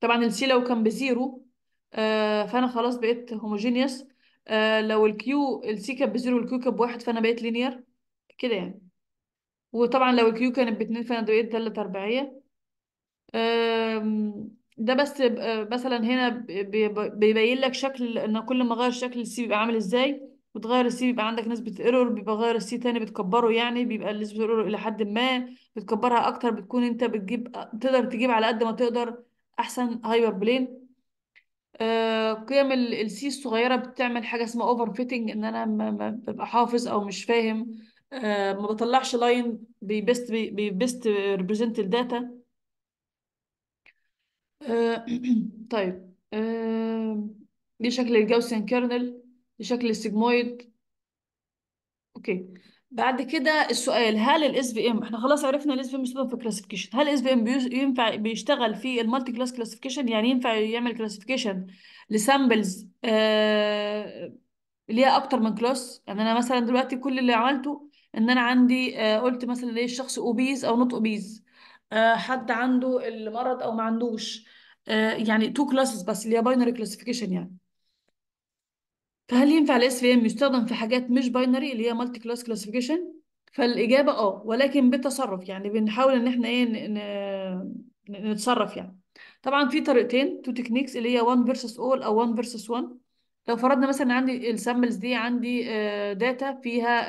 طبعا السي لو كان بزيرو آه، فانا خلاص بقيت هوموجينيوس آه، لو الكيو السي كانت بزيرو والكيو كان بواحد فانا بقيت لينير كده يعني وطبعا لو الكيو كانت باتنين فانا بقيت تلات اربعيه ده بس آه، مثلا هنا بيبين لك شكل ان كل ما اغير شكل السي بيبقى عامل ازاي بتغير السي بيبقى عندك نسبة ايرور بيبقى غير السي تاني بتكبره يعني بيبقى نسبة ايرور إلى حد ما بتكبرها أكتر بتكون أنت بتجيب تقدر تجيب على قد ما تقدر أحسن هايبر بلين آه قيم السي الصغيرة بتعمل حاجة اسمها اوفر فيتنج إن أنا ما ببقى حافظ أو مش فاهم آه ما بطلعش لاين بيبست بيبست ريبريزنت الداتا آه، طيب آه، دي شكل الجاوسيان كيرنل بشكل السيجمويد اوكي بعد كده السؤال هل الاس في ام احنا خلاص عرفنا الاس في ام يستخدم في الكلاسيفيكيشن هل الاس في ام ينفع بيشتغل في المالتي كلاس كلاسيفيكيشن يعني ينفع يعمل كلاسيفيكيشن لسامبلز آه ليها اكتر من كلاس يعني انا مثلا دلوقتي كل اللي عملته ان انا عندي آه قلت مثلا ايه الشخص اوبيز او نوت اوبيز آه حد عنده المرض او ما عندوش آه يعني تو كلاسز بس اللي هي باينري كلاسيفيكيشن يعني فهل ينفع الاس في ام يستخدم في حاجات مش باينري اللي هي مالتي كلاس كلاسيفيكيشن فالاجابه اه ولكن بتصرف يعني بنحاول ان احنا ايه نتصرف يعني طبعا في طريقتين تو تكنيكس اللي هي 1 فيرسس اول او 1 فيرسس 1 لو فرضنا مثلا عندي السامبلز دي عندي داتا آه، فيها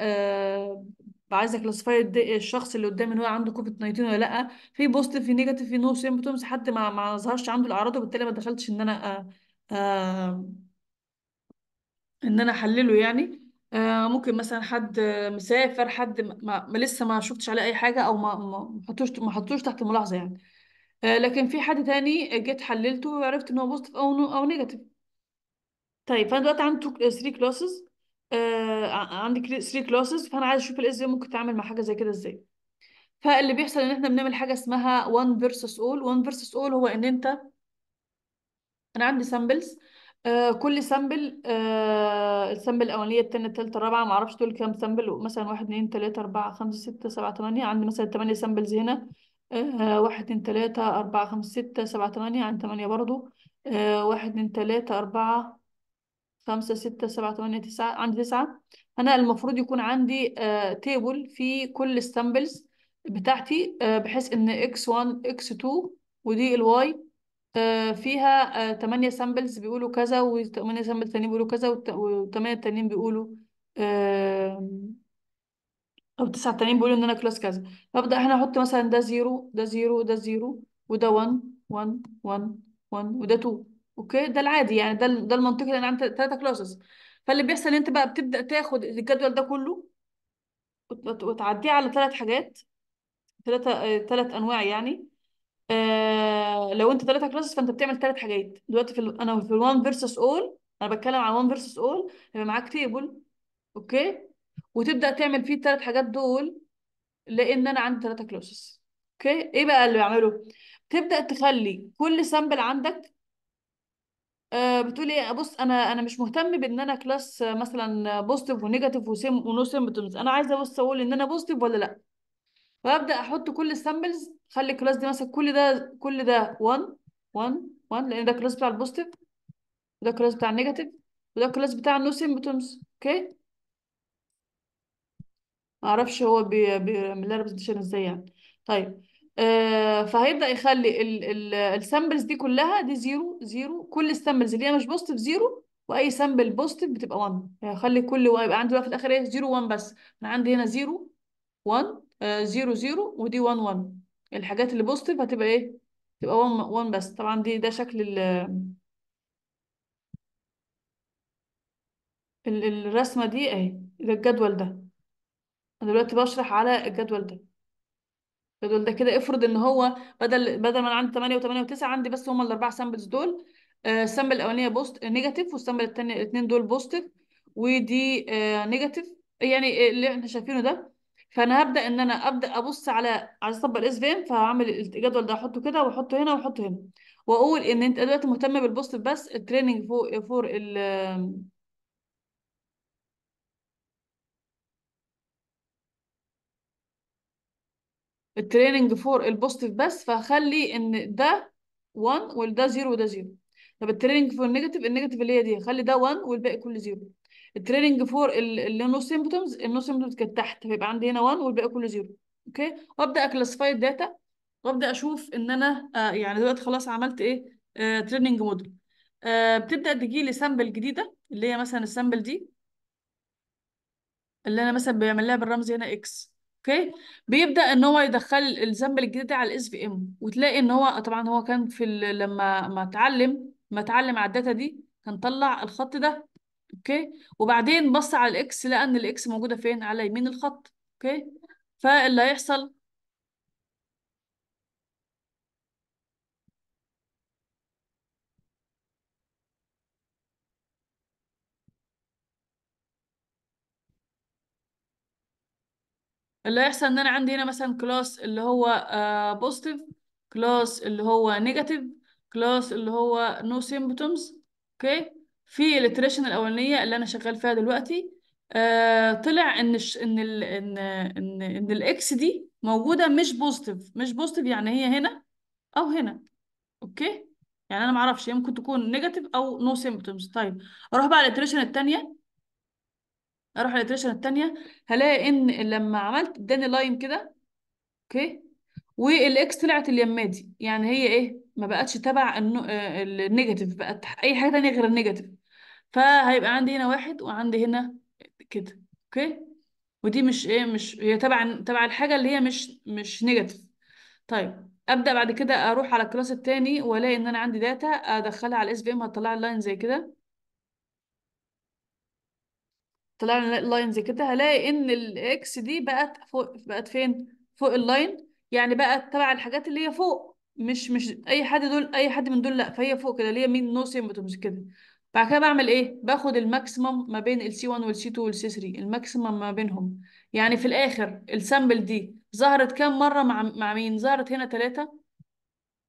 آه، عايزه كلاسيفاي الشخص اللي قدامي ان هو عنده كوفيد 19 ولا لا في بوزيتيف في نيجاتيف في نو سيمبتومز حتى ما ما ظهرش عنده الاعراض وبالتالي ما دخلتش ان انا آه، ان انا احلله يعني آه، ممكن مثلا حد مسافر حد ما, ما لسه ما شفتش عليه اي حاجه او ما ما حطوش ما حطوش تحت ملاحظه يعني آه، لكن في حد تاني جيت حللته وعرفت ان هو بوزيتيف او نو او نيجاتيف طيب فانا دلوقتي عندي 3 كلاسز آه، عندي 3 كلاسز فانا عايز اشوف الاس ممكن تتعامل مع حاجه زي كده ازاي فاللي بيحصل ان احنا بنعمل حاجه اسمها 1 فيرسس اول 1 فيرسس اول هو ان انت انا عندي سامبلز آه كل سامبل آه السامبل الأولانية التانية التالتة الرابعة معرفش دول كام سامبل مثلا واحد اتنين تلاتة أربعة خمسة ستة سبعة تمانية عندي مثلا تمانية سامبلز هنا آه واحد اتنين تلاتة أربعة خمسة ستة سبعة تمانية عندي تمانية برضو آه واحد اتنين تلاتة أربعة خمسة ستة سبعة تمانية تسعة عندي تسعة أنا المفروض يكون عندي آه تيبل في كل السامبلز بتاعتي آه بحيث إن إكس 1 إكس 2 ودي الواي آه، فيها 8 آه، سامبلز بيقولوا كذا و سامبلز تانيين بيقولوا كذا و8 التانيين بيقولوا او 9 التانيين بيقولوا ان انا كلاس كذا فابدا هنا احط مثلا ده زيرو ده زيرو ده زيرو وده 1 1 1 1 وده 2 اوكي ده العادي يعني ده ده المنطقي لان أنا عندي 3 كلاسز فاللي بيحصل ان انت بقى بتبدا تاخد الجدول ده كله وتعديه على ثلاث حاجات ثلاثة ثلاث آه، أنواع يعني آه، لو انت ثلاثه كلاسز فانت بتعمل ثلاث حاجات دلوقتي في انا في الوان فيرسس اول انا بتكلم على وان فيرسس اول هيبقى معاك تيبل اوكي وتبدا تعمل فيه الثلاث حاجات دول لان انا عندي ثلاثه كلاسز اوكي ايه بقى اللي بيعمله تبدا تخلي كل سامبل عندك آه بتقول ايه بص انا انا مش مهتم بان انا كلاس مثلا بوزيتيف ونيجاتيف وسيم ونو سيمبتومز انا عايزه بس اقول ان انا بوزيتيف ولا لا وابدا احط كل السامبلز خلي الكلاس دي مثلا كل ده كل ده 1 1 1 لان ده الكلاس بتاع البوزيتيف وده الكلاس بتاع النيجاتيف وده الكلاس بتاع النو سيمبتومز اوكي ما اعرفش هو بيعمل لها ريبريزنتيشن ازاي يعني طيب آه فهيبدا يخلي السامبلز دي كلها دي زيرو زيرو كل السامبلز اللي هي مش بوزيتيف زيرو واي سامبل بوزيتيف بتبقى 1 هيخلي يعني كل يبقى عندي بقى في الاخر ايه 0 1 بس انا عندي هنا 0 1 0 آه، 0 ودي 1 1 الحاجات اللي بوزيتيف هتبقى ايه تبقى 1 1 بس طبعا دي ده شكل ال الرسمه دي اهي ده الجدول ده انا دلوقتي بشرح على الجدول ده الجدول ده كده افرض ان هو بدل بدل ما انا عندي 8 و8 و9 عندي بس هما الاربع سامبلز دول آه، السامبل الاولانيه بوست نيجاتيف والسامبل الثاني الاثنين دول بوستيف ودي نيجاتيف آه، يعني اللي احنا شايفينه ده فانا هبدا ان انا ابدا ابص على عايز اطبق الاس في ام فهعمل الجدول ده احطه كده واحطه هنا واحطه هنا واقول ان انت دلوقتي مهتم بالبوست بس التريننج فور فور ال التريننج فور البوزيتيف بس فهخلي ان ده 1 وده 0 وده 0 طب التريننج فور النيجاتيف النيجاتيف اللي هي دي خلي ده 1 والباقي كله 0 التريننج فور اللي نو سيمبتومز النو سيمبتومز كانت تحت فيبقى عندي هنا 1 والباقي كله 0 اوكي وابدا اكلاسيفاي الداتا وابدا اشوف ان انا آه يعني دلوقتي خلاص عملت ايه آه تريننج موديل آه بتبدا تجي لي سامبل جديده اللي هي مثلا السامبل دي اللي انا مثلا بيعمل لها بالرمز هنا اكس اوكي بيبدا ان هو يدخل السامبل الجديده على الاس في ام وتلاقي ان هو طبعا هو كان في لما ما اتعلم ما اتعلم على الداتا دي كان طلع الخط ده اوكي وبعدين بص على الاكس لقى ان الاكس موجوده فين على يمين الخط اوكي فاللي هيحصل اللي هيحصل ان انا عندي هنا مثلا كلاس اللي هو بوزيتيف آه، كلاس اللي هو نيجاتيف كلاس اللي هو نو no سيمبتومز اوكي في الاتريشن الاولانيه اللي انا شغال فيها دلوقتي آه طلع ان ش... ان ال... ان ان, إن الاكس دي موجوده مش بوزيتيف مش بوزيتيف يعني هي هنا او هنا اوكي يعني انا ما اعرفش هي ممكن تكون نيجاتيف او نو سيمبتومز طيب اروح بقى الاتريشن الثانيه اروح الاتريشن الثانيه هلاقي ان لما عملت اداني لاين كده اوكي والاكس طلعت اليمادي يعني هي ايه ما بقتش تبع النيجاتيف آه، بقت اي حاجه ثانيه غير النيجاتيف فهيبقى عندي هنا واحد وعندي هنا كده اوكي ودي مش ايه مش هي تبع تبع الحاجه اللي هي مش مش نيجاتيف طيب ابدا بعد كده اروح على الكلاس التاني والاقي ان انا عندي داتا ادخلها على الاس في ام هتطلع لي لاين زي كده طلع لي لاين زي كده هلاقي ان الاكس دي بقت فوق بقت فين فوق اللاين يعني بقت تبع الحاجات اللي هي فوق مش مش اي حد دول اي حد من دول لا فهي فوق كده اللي هي مين نو سيمبتومز كده بعد كده بعمل ايه باخد الماكسيمم ما بين c 1 c 2 c 3 الماكسيمم ما بينهم يعني في الاخر السامبل دي ظهرت كام مره مع مع مين ظهرت هنا ثلاثة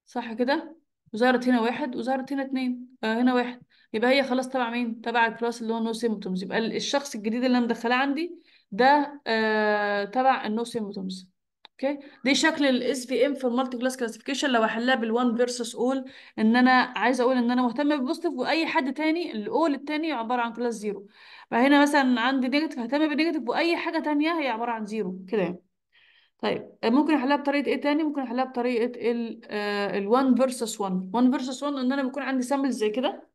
صح كده وظهرت هنا واحد وظهرت هنا اتنين آه هنا واحد يبقى هي خلاص تبع مين تبع الكلاس اللي هو نو سيمبتومز يبقى الشخص الجديد اللي انا مدخلاه عندي ده آه تبع النو سيمبتومز اوكي دي شكل الاس في ام في المالتي كلاس كلاسيفيكيشن لو احلها بال1 فيرسس اول ان انا عايزه اقول ان انا مهتمه بالبوزيتيف واي حد تاني الاول التاني عباره عن كلاس زيرو فهنا مثلا عندي نيجاتيف ههتم بالنيجاتيف واي حاجه تانية هي عباره عن زيرو كده يعني طيب ممكن احلها بطريقه ايه تاني ممكن احلها بطريقه ال ال1 فيرسس 1 1 فيرسس 1 ان انا بيكون عندي سامبل زي كده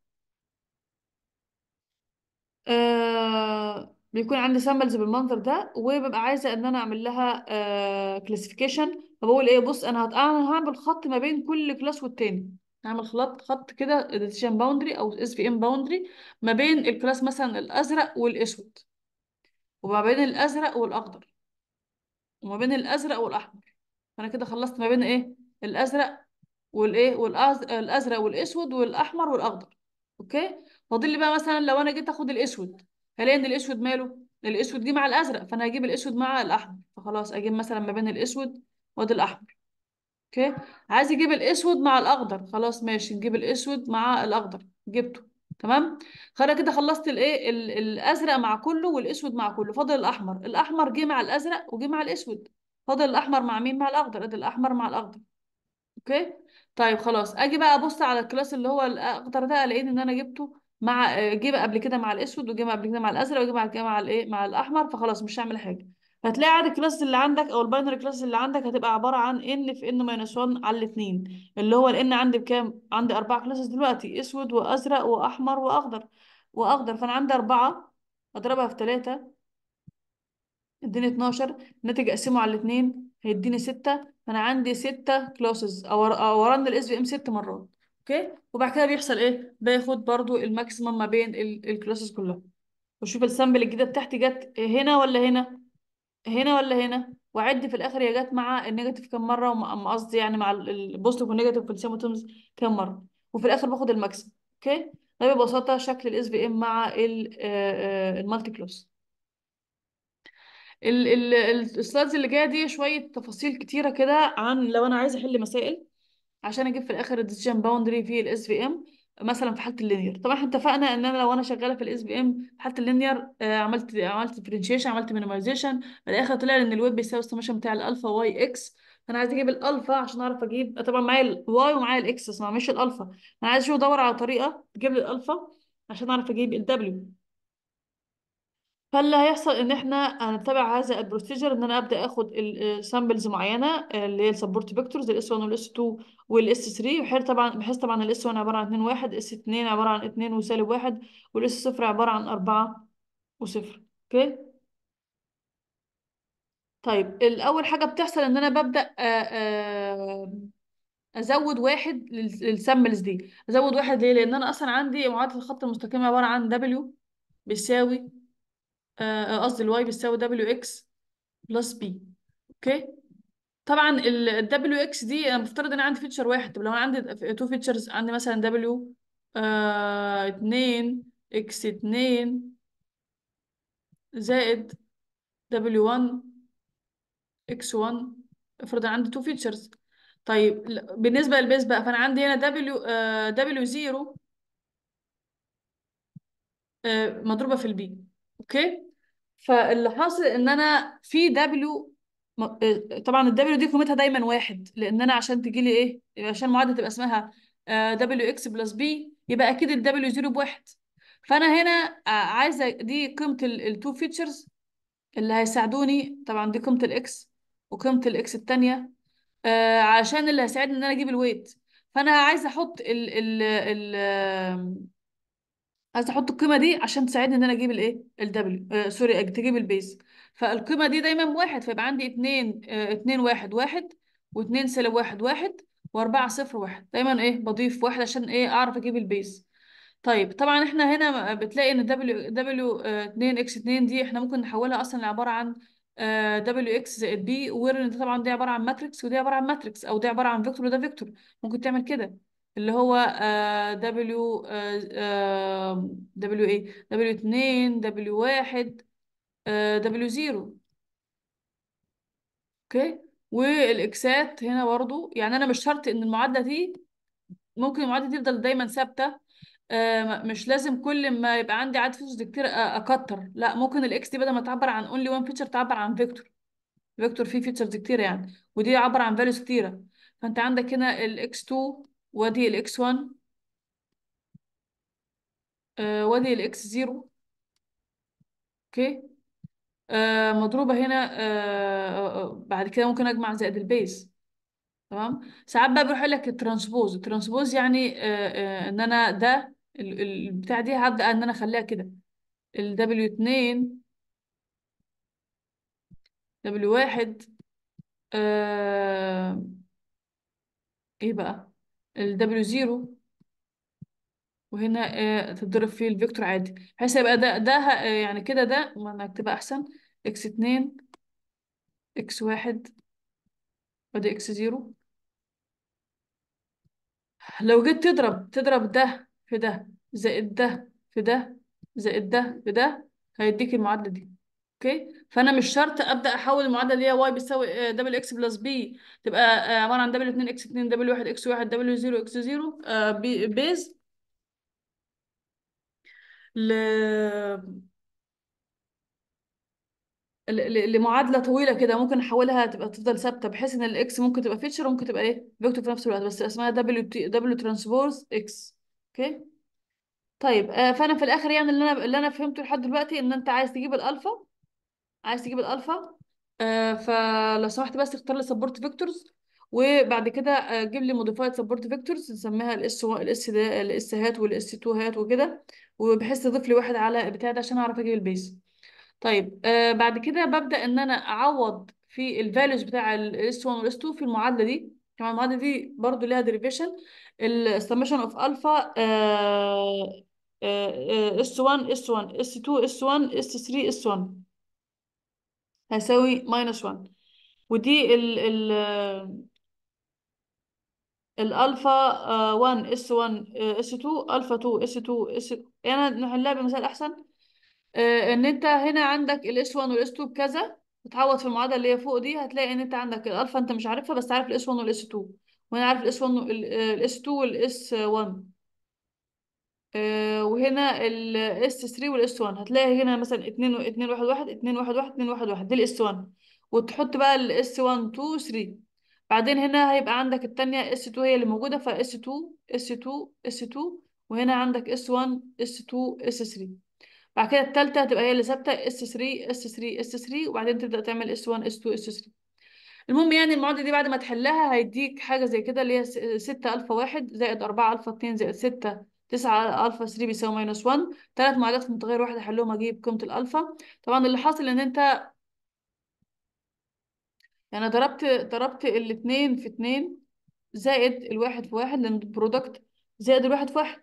آه بيكون عندي سامبلز بالمنظر ده وببقى عايزه ان انا اعمل لها كلاسيفيكيشن آه، فبقول ايه بص انا هعمل خط ما بين كل كلاس والتاني هعمل خلاط خط كده ديسيشن باوندري او اس في ام باوندري ما بين الكلاس مثلا الازرق والاسود وما بين الازرق والاخضر وما بين الازرق والاحمر فانا كده خلصت ما بين ايه الازرق والايه والازرق والاسود والاحمر والاخضر اوكي فاضل لي بقى مثلا لو انا جيت اخد الاسود هلاقي ان الاسود ماله الاسود جه مع الازرق فانا هجيب الاسود مع الاحمر فخلاص اجيب مثلا ما بين الاسود وادي الاحمر اوكي عايز اجيب الاسود مع الاخضر خلاص ماشي نجيب الاسود مع الاخضر جبته تمام خلاص كده خلصت الايه الازرق مع كله والاسود مع كله فاضل الاحمر الاحمر جه مع الازرق وجه مع الاسود فاضل الاحمر مع مين مع الاخضر ادي الاحمر مع الاخضر اوكي طيب خلاص اجي بقى ابص على الكلاس اللي هو الاخضر ده الاقي ان انا جبته مع جه قبل كده مع الاسود وجه قبل كده مع الازرق وجه بعد كده مع الايه مع الاحمر فخلاص مش هعمل حاجه هتلاقي عدد الكلاسز اللي عندك او الباينري كلاسز اللي عندك هتبقى عباره عن ان في ان ماينس 1 على الاثنين اللي هو الان عندي بكام عندي اربع كلاسز دلوقتي اسود وازرق واحمر واخضر واخضر فانا عندي اربعه اضربها في ثلاثه اديني 12 ناتج اقسمه على الاثنين هيديني 6 فانا عندي 6 كلاسز او ورانا الاس في ام 6 مرات اوكي وبعد كده بيحصل ايه باخد برضو الماكسيمم ما بين الكلاسز كلها وشوف السامبل الجديده بتاعتي جت هنا ولا هنا هنا ولا هنا واعد في الاخر هي جت مع النيجاتيف كام مره وما قصدي يعني مع البوزيتيف والنيجاتيف في السيمتومز كام مره وفي الاخر باخد الماكسيمم اوكي ده ببساطه شكل الاس في ام مع المالتي كلاس السلايدز اللي جايه دي شويه تفاصيل كتيره كده عن لو انا عايزه احل مسائل عشان اجيب في الاخر الديسيجن باوندري في الاس في ام مثلا في حاله اللينير طبعا احنا اتفقنا ان انا لو انا شغاله في الاس في ام حاله اللينير آه، عملت عملت ديفرنشيشن عملت مينيمايزيشن في الاخر طلع ان الويب بيساوي السمشن بتاع الالفا واي اكس انا عايز اجيب الالفا عشان اعرف اجيب طبعا معايا الواي ومعايا الاكس بس ما مش الالفا انا عايز اشوف ادور على طريقه تجيب لي الالفا عشان اعرف اجيب الدبليو فاللي هيحصل ان احنا هنتبع هذا البروسيجر ان انا ابدا اخد سامبلز آه، معينه آه، اللي هي السبورت فيكتورز الاس 1 والاس 2 والاس 3 وحير طبعا بحيث طبعا الاس 1 عباره عن 2 1 اس 2 عباره عن 2 وسالب 1 والاس 0 عباره عن 4 وصفر اوكي طيب الاول حاجه بتحصل ان انا ببدا آه، ازود واحد للسامبلز دي ازود واحد ليه لان انا اصلا عندي معادله الخط المستقيم عباره عن دبليو بيساوي آه، آه، قصدي الواي بتساوي دبليو اكس بلس بي اوكي طبعا ال دبليو اكس دي انا مفترض ان انا عندي فيتشر واحد طب لو انا عندي تو فيتشرز عندي مثلا دبليو 2 اكس 2 زائد دبليو 1 اكس 1 افرض انا عندي تو فيتشرز طيب بالنسبه للبيز بقى فانا عندي هنا دبليو دبليو 0 مضروبه في البي اوكي فاللي حاصل ان انا في دبليو آه، طبعا الدبليو دي قيمتها دايما واحد لان انا عشان تجي لي ايه عشان المعادله تبقى اسمها دبليو اكس بلس بي يبقى اكيد الدبليو زيرو بواحد فانا هنا آه، عايزه دي قيمه التو فيتشرز اللي هيساعدوني طبعا دي قيمه الاكس وقيمه الاكس الثانيه آه عشان اللي هيساعدني ان انا اجيب الويت فانا عايزه احط ال ال ال عايز احط القيمه دي عشان تساعدني ان انا اجيب الايه الدبليو آه سوري تجيب البيز فالقيمه دي دايما واحد فيبقى عندي اتنين آه اتنين واحد واحد واثنين سالب واحد واحد واربعة صفر واحد دايما ايه بضيف واحد عشان ايه اعرف اجيب البيز طيب طبعا احنا هنا بتلاقي ان دبليو دبليو 2 اكس 2 دي احنا ممكن نحولها اصلا لعباره عن دبليو آه، اكس زائد بي وير ان ده طبعا دي عباره عن ماتريكس ودي عباره عن ماتريكس او دي عباره عن فيكتور وده فيكتور ممكن تعمل كده اللي هو آه دبليو آه دبليو آه، آه، ايه دبليو اتنين دبليو واحد دبليو آه، زيرو اوكي والاكسات هنا برضو يعني انا مش شرط ان المعادله دي ممكن المعادله دي تفضل دايما ثابته مش لازم كل ما يبقى عندي عدد فيتشرز كتير اكتر لا ممكن الاكس دي بدل ما تعبر عن اونلي وان فيتشر تعبر عن فيكتور فيكتور فيه فيتشرز كتير يعني ودي عبر عن فاليوز كتيره فانت عندك هنا الاكس 2 وادي الإكس 1 آه وادي الإكس 0 أوكي آه، مضروبة هنا آه، آه، بعد كده ممكن أجمع زائد البيز تمام ساعات بقى بيروح يقول لك الترانسبوز الترانسبوز يعني إن أنا ده البتاع دي هبدأ إن أنا أخليها كده ال W 2 W 1 ايه بقى ال W0 وهنا آه، تضرب فيه الفيكتور عادي بحيث يبقى ده ده آه، يعني كده ده ما انا احسن x 2 x 1 ودي x 0 لو جيت تضرب تضرب ده في ده زائد ده في ده زائد ده في ده هيديك المعادلة دي اوكي فانا مش شرط ابدا احول المعادله اللي هي واي بتساوي دبل اكس بلس بي تبقى آه، عباره عن دبل 2 اكس 2 دبل 1 اكس 1 دبل 0 اكس 0 بيز ل لمعادله طويله كده ممكن احولها تبقى تفضل ثابته بحيث ان الاكس ممكن تبقى فيتشر وممكن تبقى ايه فيكتور في نفس الوقت بس اسمها دبليو تي دبليو ترانسفورس اكس اوكي طيب آه، فانا في الاخر يعني اللي انا اللي انا فهمته لحد دلوقتي ان انت عايز تجيب الالفا عايز تجيب الالفا آه، فلو سمحت بس اختار لي سبورت فيكتورز وبعد كده آه، جيب لي موديفايد سبورت فيكتورز نسميها الاس الاس ده الاس هات والاس 2 هات وكده وبحيث تضيف لي واحد على بتاع ده عشان اعرف اجيب البيز طيب آه، بعد كده ببدا ان انا اعوض في الفاليوز بتاع الاس 1 والاس 2 في المعادله دي كمان المعادله دي برضو ليها ديريفيشن السمشن اوف الفا اس 1 اس 1 اس 2 اس 1 اس 3 اس 1 هيساوي ماينس 1 ودي ال ال الالفا 1 اس 1 اس 2 الفا 2 اس 2 اس انا نحلها بمثال احسن آه، ان انت هنا عندك الاس 1 والاس 2 بكذا تتعوض في المعادله اللي هي فوق دي هتلاقي ان انت عندك الالفا انت مش عارفها بس عارف الاس 1 والاس 2 وهنا عارف الاس 1 الاس 2 والاس 1 آه، وهنا وهنا الاس 3 والاس 1 هتلاقي هنا مثلا 2 2 1 1 2 1 1 2 1 1 دي الاس 1 وتحط بقى الاس 1 2 3 بعدين هنا هيبقى عندك الثانيه اس 2 هي اللي موجوده فاس 2 اس 2 اس 2 وهنا عندك اس 1 اس 2 اس 3 بعد كده الثالثه هتبقى هي اللي ثابته اس 3 اس 3 اس 3 وبعدين تبدا تعمل اس 1 اس 2 اس 3 المهم يعني المعادله دي بعد ما تحلها هيديك حاجه زي كده اللي هي 6 الفا 1 زائد 4 الفا 2 زائد 6 تسعة الفا ثري بيساوي ماينس ون تلات معادلات في متغير واحد احلهم اجيب قيمه الالفا طبعا اللي حاصل ان انت يعني ضربت ضربت الاتنين في اتنين زائد الواحد في واحد لان برودكت زائد الواحد في واحد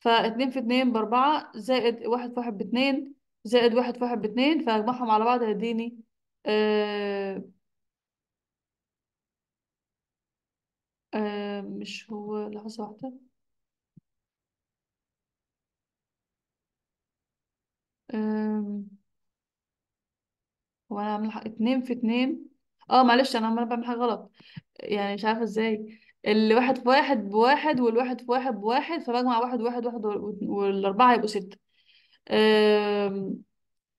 فاتنين في اتنين باربعة زائد واحد في واحد باتنين زائد واحد في واحد باتنين فأجمعهم على بعض هيديني آه آه مش هو لحظة واحدة أم، هو انا عامله حق- اتنين في اتنين اه معلش انا عماله بعمل حاجه غلط يعني مش عارفه ازاي الواحد في واحد بواحد والواحد في واحد بواحد فبجمع واحد واحد واحد والاربعه يبقوا سته أم،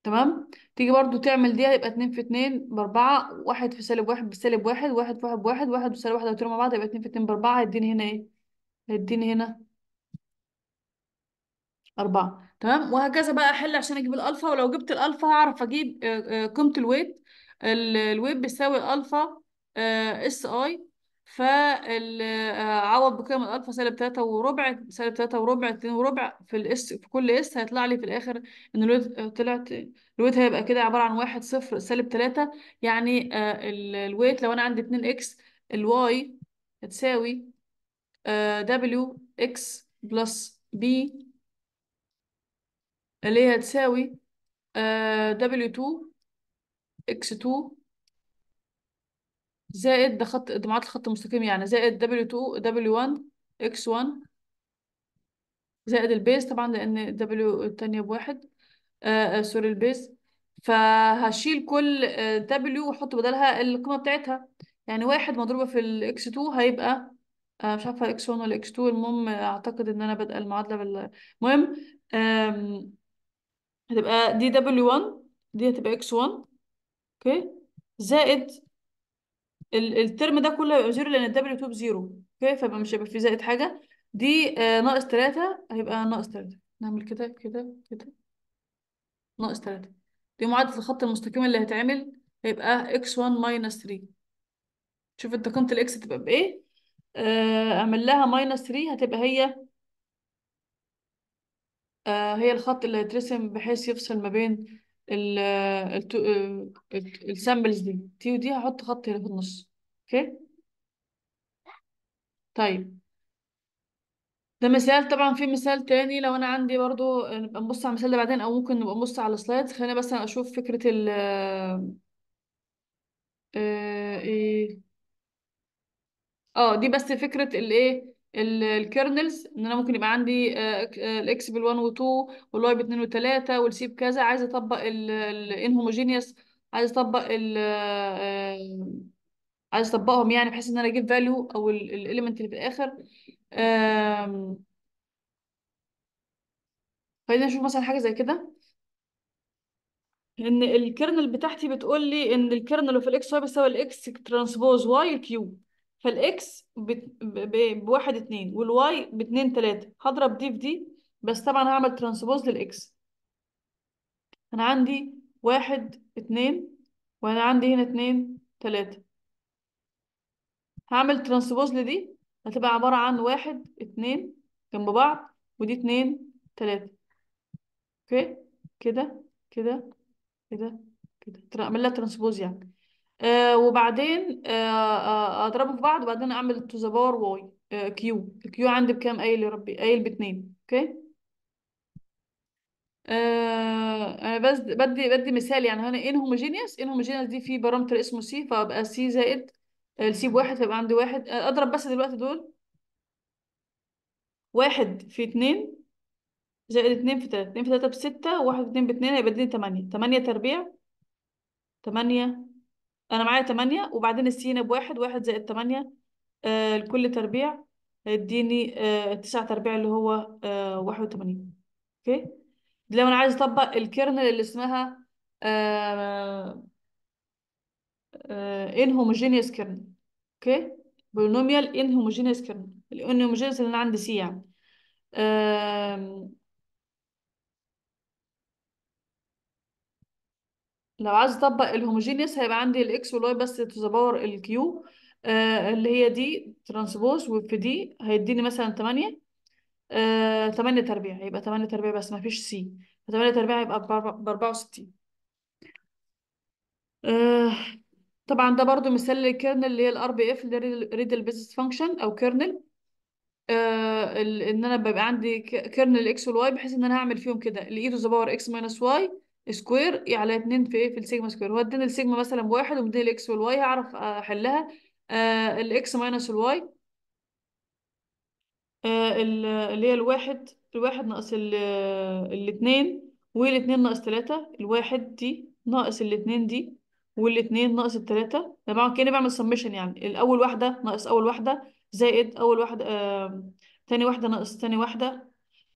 تمام تيجي برضو تعمل دي هيبقى اتنين في اتنين باربعة واحد في سالب واحد بسالب واحد واحد في واحد بواحد واحد وسالب واحد لو مع بعض يبقى اتنين في اتنين باربعة هيديني هنا ايه هيديني هنا أربعة تمام وهكذا بقى أحل عشان أجيب الألفا ولو جبت الألفا هعرف أجيب آه، آه، قيمة الويت الويت بيساوي ألفا اس آه، اي فعوض بقيم الالفا سالب 3 وربع سالب 3 وربع 2 وربع في الاس في كل اس هيطلع لي في الاخر ان الويت طلعت الويت هيبقى كده عباره عن 1 0 سالب 3 يعني الويت لو انا عندي 2 اكس الواي هتساوي دبليو اكس بلس بي اللي هي تساوي دبليو آه، w W2 X2 زائد ده خط ده معادلة الخط المستقيم يعني زائد W2 W1 X1 زائد البيز طبعا لأن W التانية بواحد آه, آه، سوري البيز فهشيل كل دبليو آه، W وأحط بدلها القيمة بتاعتها يعني واحد مضروبة في الاكس X2 هيبقى آه مش عارفة X1 ولا X2 المهم أعتقد إن أنا بادئة المعادلة بال المهم هتبقى دي دبليو 1 دي هتبقى اكس 1 اوكي زائد الترم ده كله هيبقى زيرو لان الدبليو 2 بزيرو اوكي فيبقى مش هيبقى فيه زائد حاجه دي آه، ناقص 3 هيبقى ناقص 3 نعمل كده كده كده ناقص 3 دي معادله الخط المستقيم اللي هيتعمل هيبقى اكس 1 ماينس 3 شوف انت قيمه الاكس تبقى بايه آه، اعمل لها ماينس 3 هتبقى هي آه، هي الخط اللي هيترسم بحيث يفصل ما بين ال آه، آه، السامبلز دي تي ودي هحط خط هنا في النص اوكي طيب ده مثال طبعا في مثال تاني لو انا عندي برضو نبقى نبص على المثال ده بعدين او ممكن نبقى نبص على السلايدز خلينا بس انا اشوف فكرة ال اه إيه؟ دي بس فكرة الايه الكيرنلز ان انا ممكن يبقى عندي الاكس بال1 و2 والواي ب2 و3 والسي بكذا عايز اطبق الانهوموجينيوس عايز اطبق ال آه، عايز اطبقهم يعني بحيث ان انا اجيب فاليو او الاليمنت اللي في الاخر خلينا نشوف مثلا حاجه زي كده ان الكيرنل بتاعتي بتقول لي ان الكيرنل في الاكس واي بيساوي الاكس ترانسبوز واي كيوب فالاكس بواحد اتنين والواي باتنين تلاتة هضرب دي في دي بس طبعا هعمل ترانسبوز للاكس انا عندي واحد اتنين وانا عندي هنا اتنين تلاتة هعمل ترانسبوز لدي هتبقى عبارة عن واحد اتنين جنب بعض ودي اتنين تلاتة اوكي كده كده كده كده اعمل لها ترانسبوز يعني آه، وبعدين آه، آه، اضربه في بعض وبعدين اعمل تو ذا باور واي كيو كيو الكيو عندي بكام قايل يا ربي قايل باتنين اوكي انا بس بدي بدي مثال يعني هنا ان هوموجينيوس ان هوموجينيوس دي في بارامتر اسمه سي فابقى سي زائد السي بواحد فيبقى عندي واحد اضرب بس دلوقتي دول واحد في اتنين زائد اتنين في تلاتة اتنين في تلاتة بستة واحد في اتنين باتنين هيبقى اديني تمانية تمانية تربيع تمانية انا معايا 8 وبعدين السين بواحد واحد زائد 8 آه، لكل تربيع هيديني آه 9 تربيع اللي هو آه 81 اوكي لو انا عايز اطبق الكيرنل اللي اسمها ان هوموجينيوس كيرنل اوكي بولينوميال ان هوموجينيوس كيرنل الان هوموجينيوس اللي انا عندي سي يعني لو عايز اطبق الهوموجينيوس هيبقى عندي الاكس والواي بس تو ذا باور الكيو اللي هي دي ترانسبوز وفي دي هيديني مثلا 8 8 آه، تربيع يبقى 8 تربيع بس ما فيش سي 8 تربيع يبقى ب 64 آه، طبعا ده برضو مثال للكيرنل اللي هي الار بي اف اللي ريدل بيزنس فانكشن او كيرنل آه، ان انا بيبقى عندي كيرنل اكس والواي بحيث ان انا هعمل فيهم كده الاي تو ذا باور اكس ماينس واي سكوير على 2 في ايه في السيجما سكوير هو اداني السيجما مثلا بواحد ومديني الاكس والواي هعرف احلها آه، الاكس ماينس الواي آه، اللي هي الواحد الواحد ناقص الاتنين والاتنين ناقص تلاتة الواحد دي ناقص الاتنين دي والاتنين ناقص التلاتة طبعا كأني بعمل سميشن يعني الأول واحدة ناقص أول واحدة زائد أول واحدة آه تاني واحدة ناقص تاني واحدة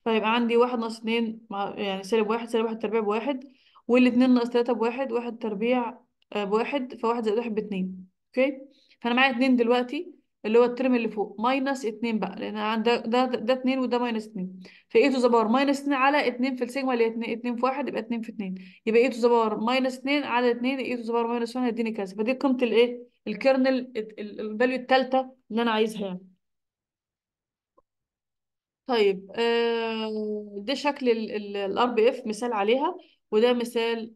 فيبقى عندي واحد ناقص اتنين يعني سالب واحد سالب واحد تربيع بواحد والاتنين ناقص تلاتة بواحد واحد تربيع آه، بواحد فواحد زائد واحد باتنين اوكي فانا معايا اتنين دلوقتي اللي هو الترم اللي فوق ماينس اتنين بقى لان عند ده ده ده اتنين وده ماينس اتنين فايه تو ذا باور ماينس اتنين على اتنين في السيجما اللي هي اتنين, في واحد يبقى اتنين في اتنين يبقى ايه تو ذا باور ماينس اتنين على اتنين ايه تو ذا باور ماينس واحد هيديني كذا فدي قيمة الايه الكيرنل الفاليو التالتة اللي انا عايزها يعني طيب آه، ده شكل الار بي اف مثال عليها وده مثال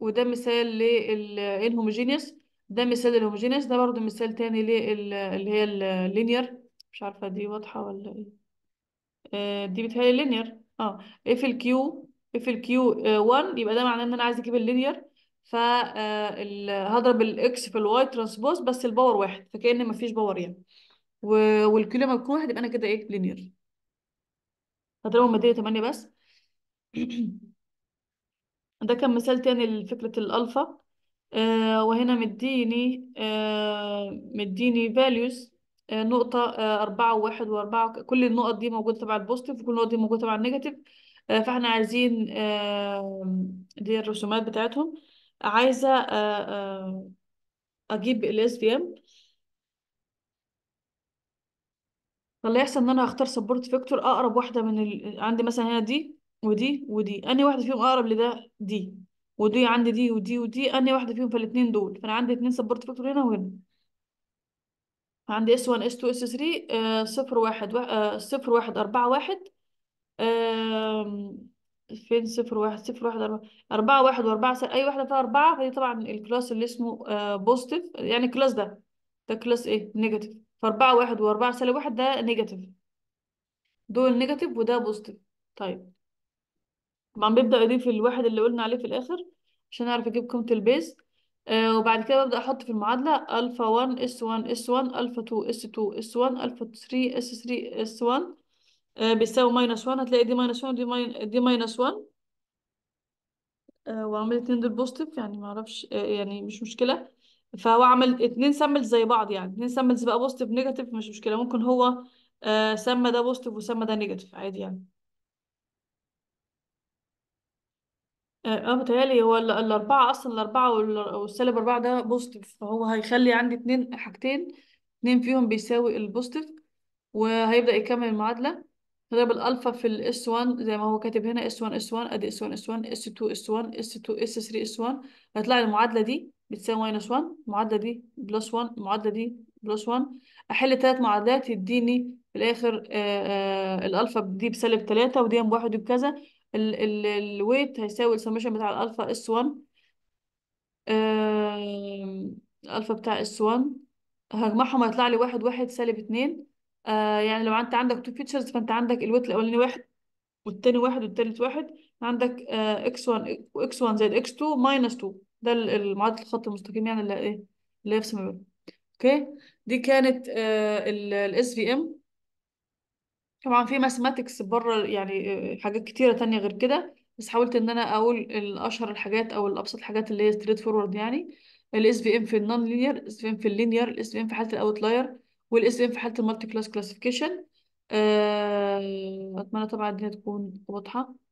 وده مثال للهوموجينيوس ده مثال الهوموجينيوس ده برضو مثال تاني اللي هي اللينير مش عارفة دي واضحة ولا ايه آه، دي بتهيألي اللينير اه اف الكيو اف الكيو 1 يبقى ده معناه ان انا عايز اجيب اللينير ف آه، هضرب الاكس في الواي ترانسبوز بس الباور واحد فكأن مفيش باور يعني والكيو لما يكون واحد يبقى انا كده ايه لينير هضربهم مادية 8 بس ده كان مثال تاني لفكرة الألفا آه وهنا مديني آه مديني values آه نقطة آه أربعة وواحد وأربعة كل النقط دي موجودة تبع البوزيتيف وكل النقط دي موجودة تبع النيجاتيف آه فاحنا عايزين آه دي الرسومات بتاعتهم عايزة آه آه أجيب ال SVM فاللي يحصل ان انا هختار سبورت فيكتور اقرب واحده من ال... عندي مثلا هنا دي ودي ودي أنهي واحدة فيهم أقرب لده دي ودي عندي دي ودي ودي أنهي واحدة فيهم في الاتنين دول فأنا عندي اتنين سبورت فيكتور هنا وهنا عندي اس 1 اس 2 اس 3 آه، صفر واحد آه، صفر واحد أربعة واحد فين صفر واحد صفر واحد أربعة أربعة واحد وأربعة سر... أي واحدة فيها أربعة فدي طبعا الكلاس اللي اسمه بوزيتيف آه، يعني الكلاس ده ده كلاس إيه نيجاتيف فأربعة واحد وأربعة سالب واحد ده نيجاتيف دول نيجاتيف وده بوزيتيف طيب طبعا ببدأ أضيف الواحد اللي قلنا عليه في الآخر عشان أعرف أجيب قيمة البيز آه، وبعد كده ببدأ أحط في المعادلة ألفا 1 اس 1 اس 1 ألفا 2 اس 2 اس 1 ألفا 3 اس 3 اس 1 آه، بيساوي ماينس 1 هتلاقي دي ماينس 1 دي ماينس 1 آه، وعمل اتنين دول بوستيف يعني معرفش يعني مش مشكلة فهو عمل اتنين سامبلز زي بعض يعني اتنين سامبلز بقى بوستيف نيجاتيف مش مشكلة ممكن هو سمى ده بوستيف وسمى ده نيجاتيف عادي يعني آه،, اه بيتهيألي هو الأربعة أصلا الأربعة وال- والسالب أربعة ده بوزيتيف فهو هيخلي عندي اتنين حاجتين اتنين فيهم بيساوي البوزيتيف وهيبدأ يكمل المعادلة نضرب الألفا في ال S1 زي ما هو كاتب هنا S1 S1 أدي S1 S1 S2 S1 S2 S3 S1 هتطلع المعادلة دي بتساوي ماينس 1 المعادلة دي بلس 1 المعادلة دي بلس 1 أحل تلات معادلات يديني في الآخر آه, آه، الألفا دي بسالب تلاتة ودي بواحد وبكذا ال ال الويت هيساوي السميشن بتاع الالفا اس 1 الالفا بتاع اس 1 هجمعهم هيطلع لي واحد واحد سالب اتنين آه يعني لو انت عندك تو فيتشرز فانت عندك الويت الاولاني واحد والتاني واحد والتالت واحد عندك آه اكس 1 اكس 1 زائد اكس 2 ماينس 2 ده المعادله الخط المستقيم يعني اللي ايه اللي هي في سمي اوكي دي كانت آه الاس في ام طبعا في ماثماتكس بره يعني حاجات كتيرة تانية غير كده بس حاولت ان انا اقول الاشهر الحاجات او الابسط الحاجات اللي هي ستريت فورورد يعني الاس في ام في النون لينير الاس في ام في اللينير الاس في ام في حاله الاوتلاير والاس في ام في حاله المالتي كلاس كلاسيفيكيشن اتمنى طبعا الدنيا تكون واضحه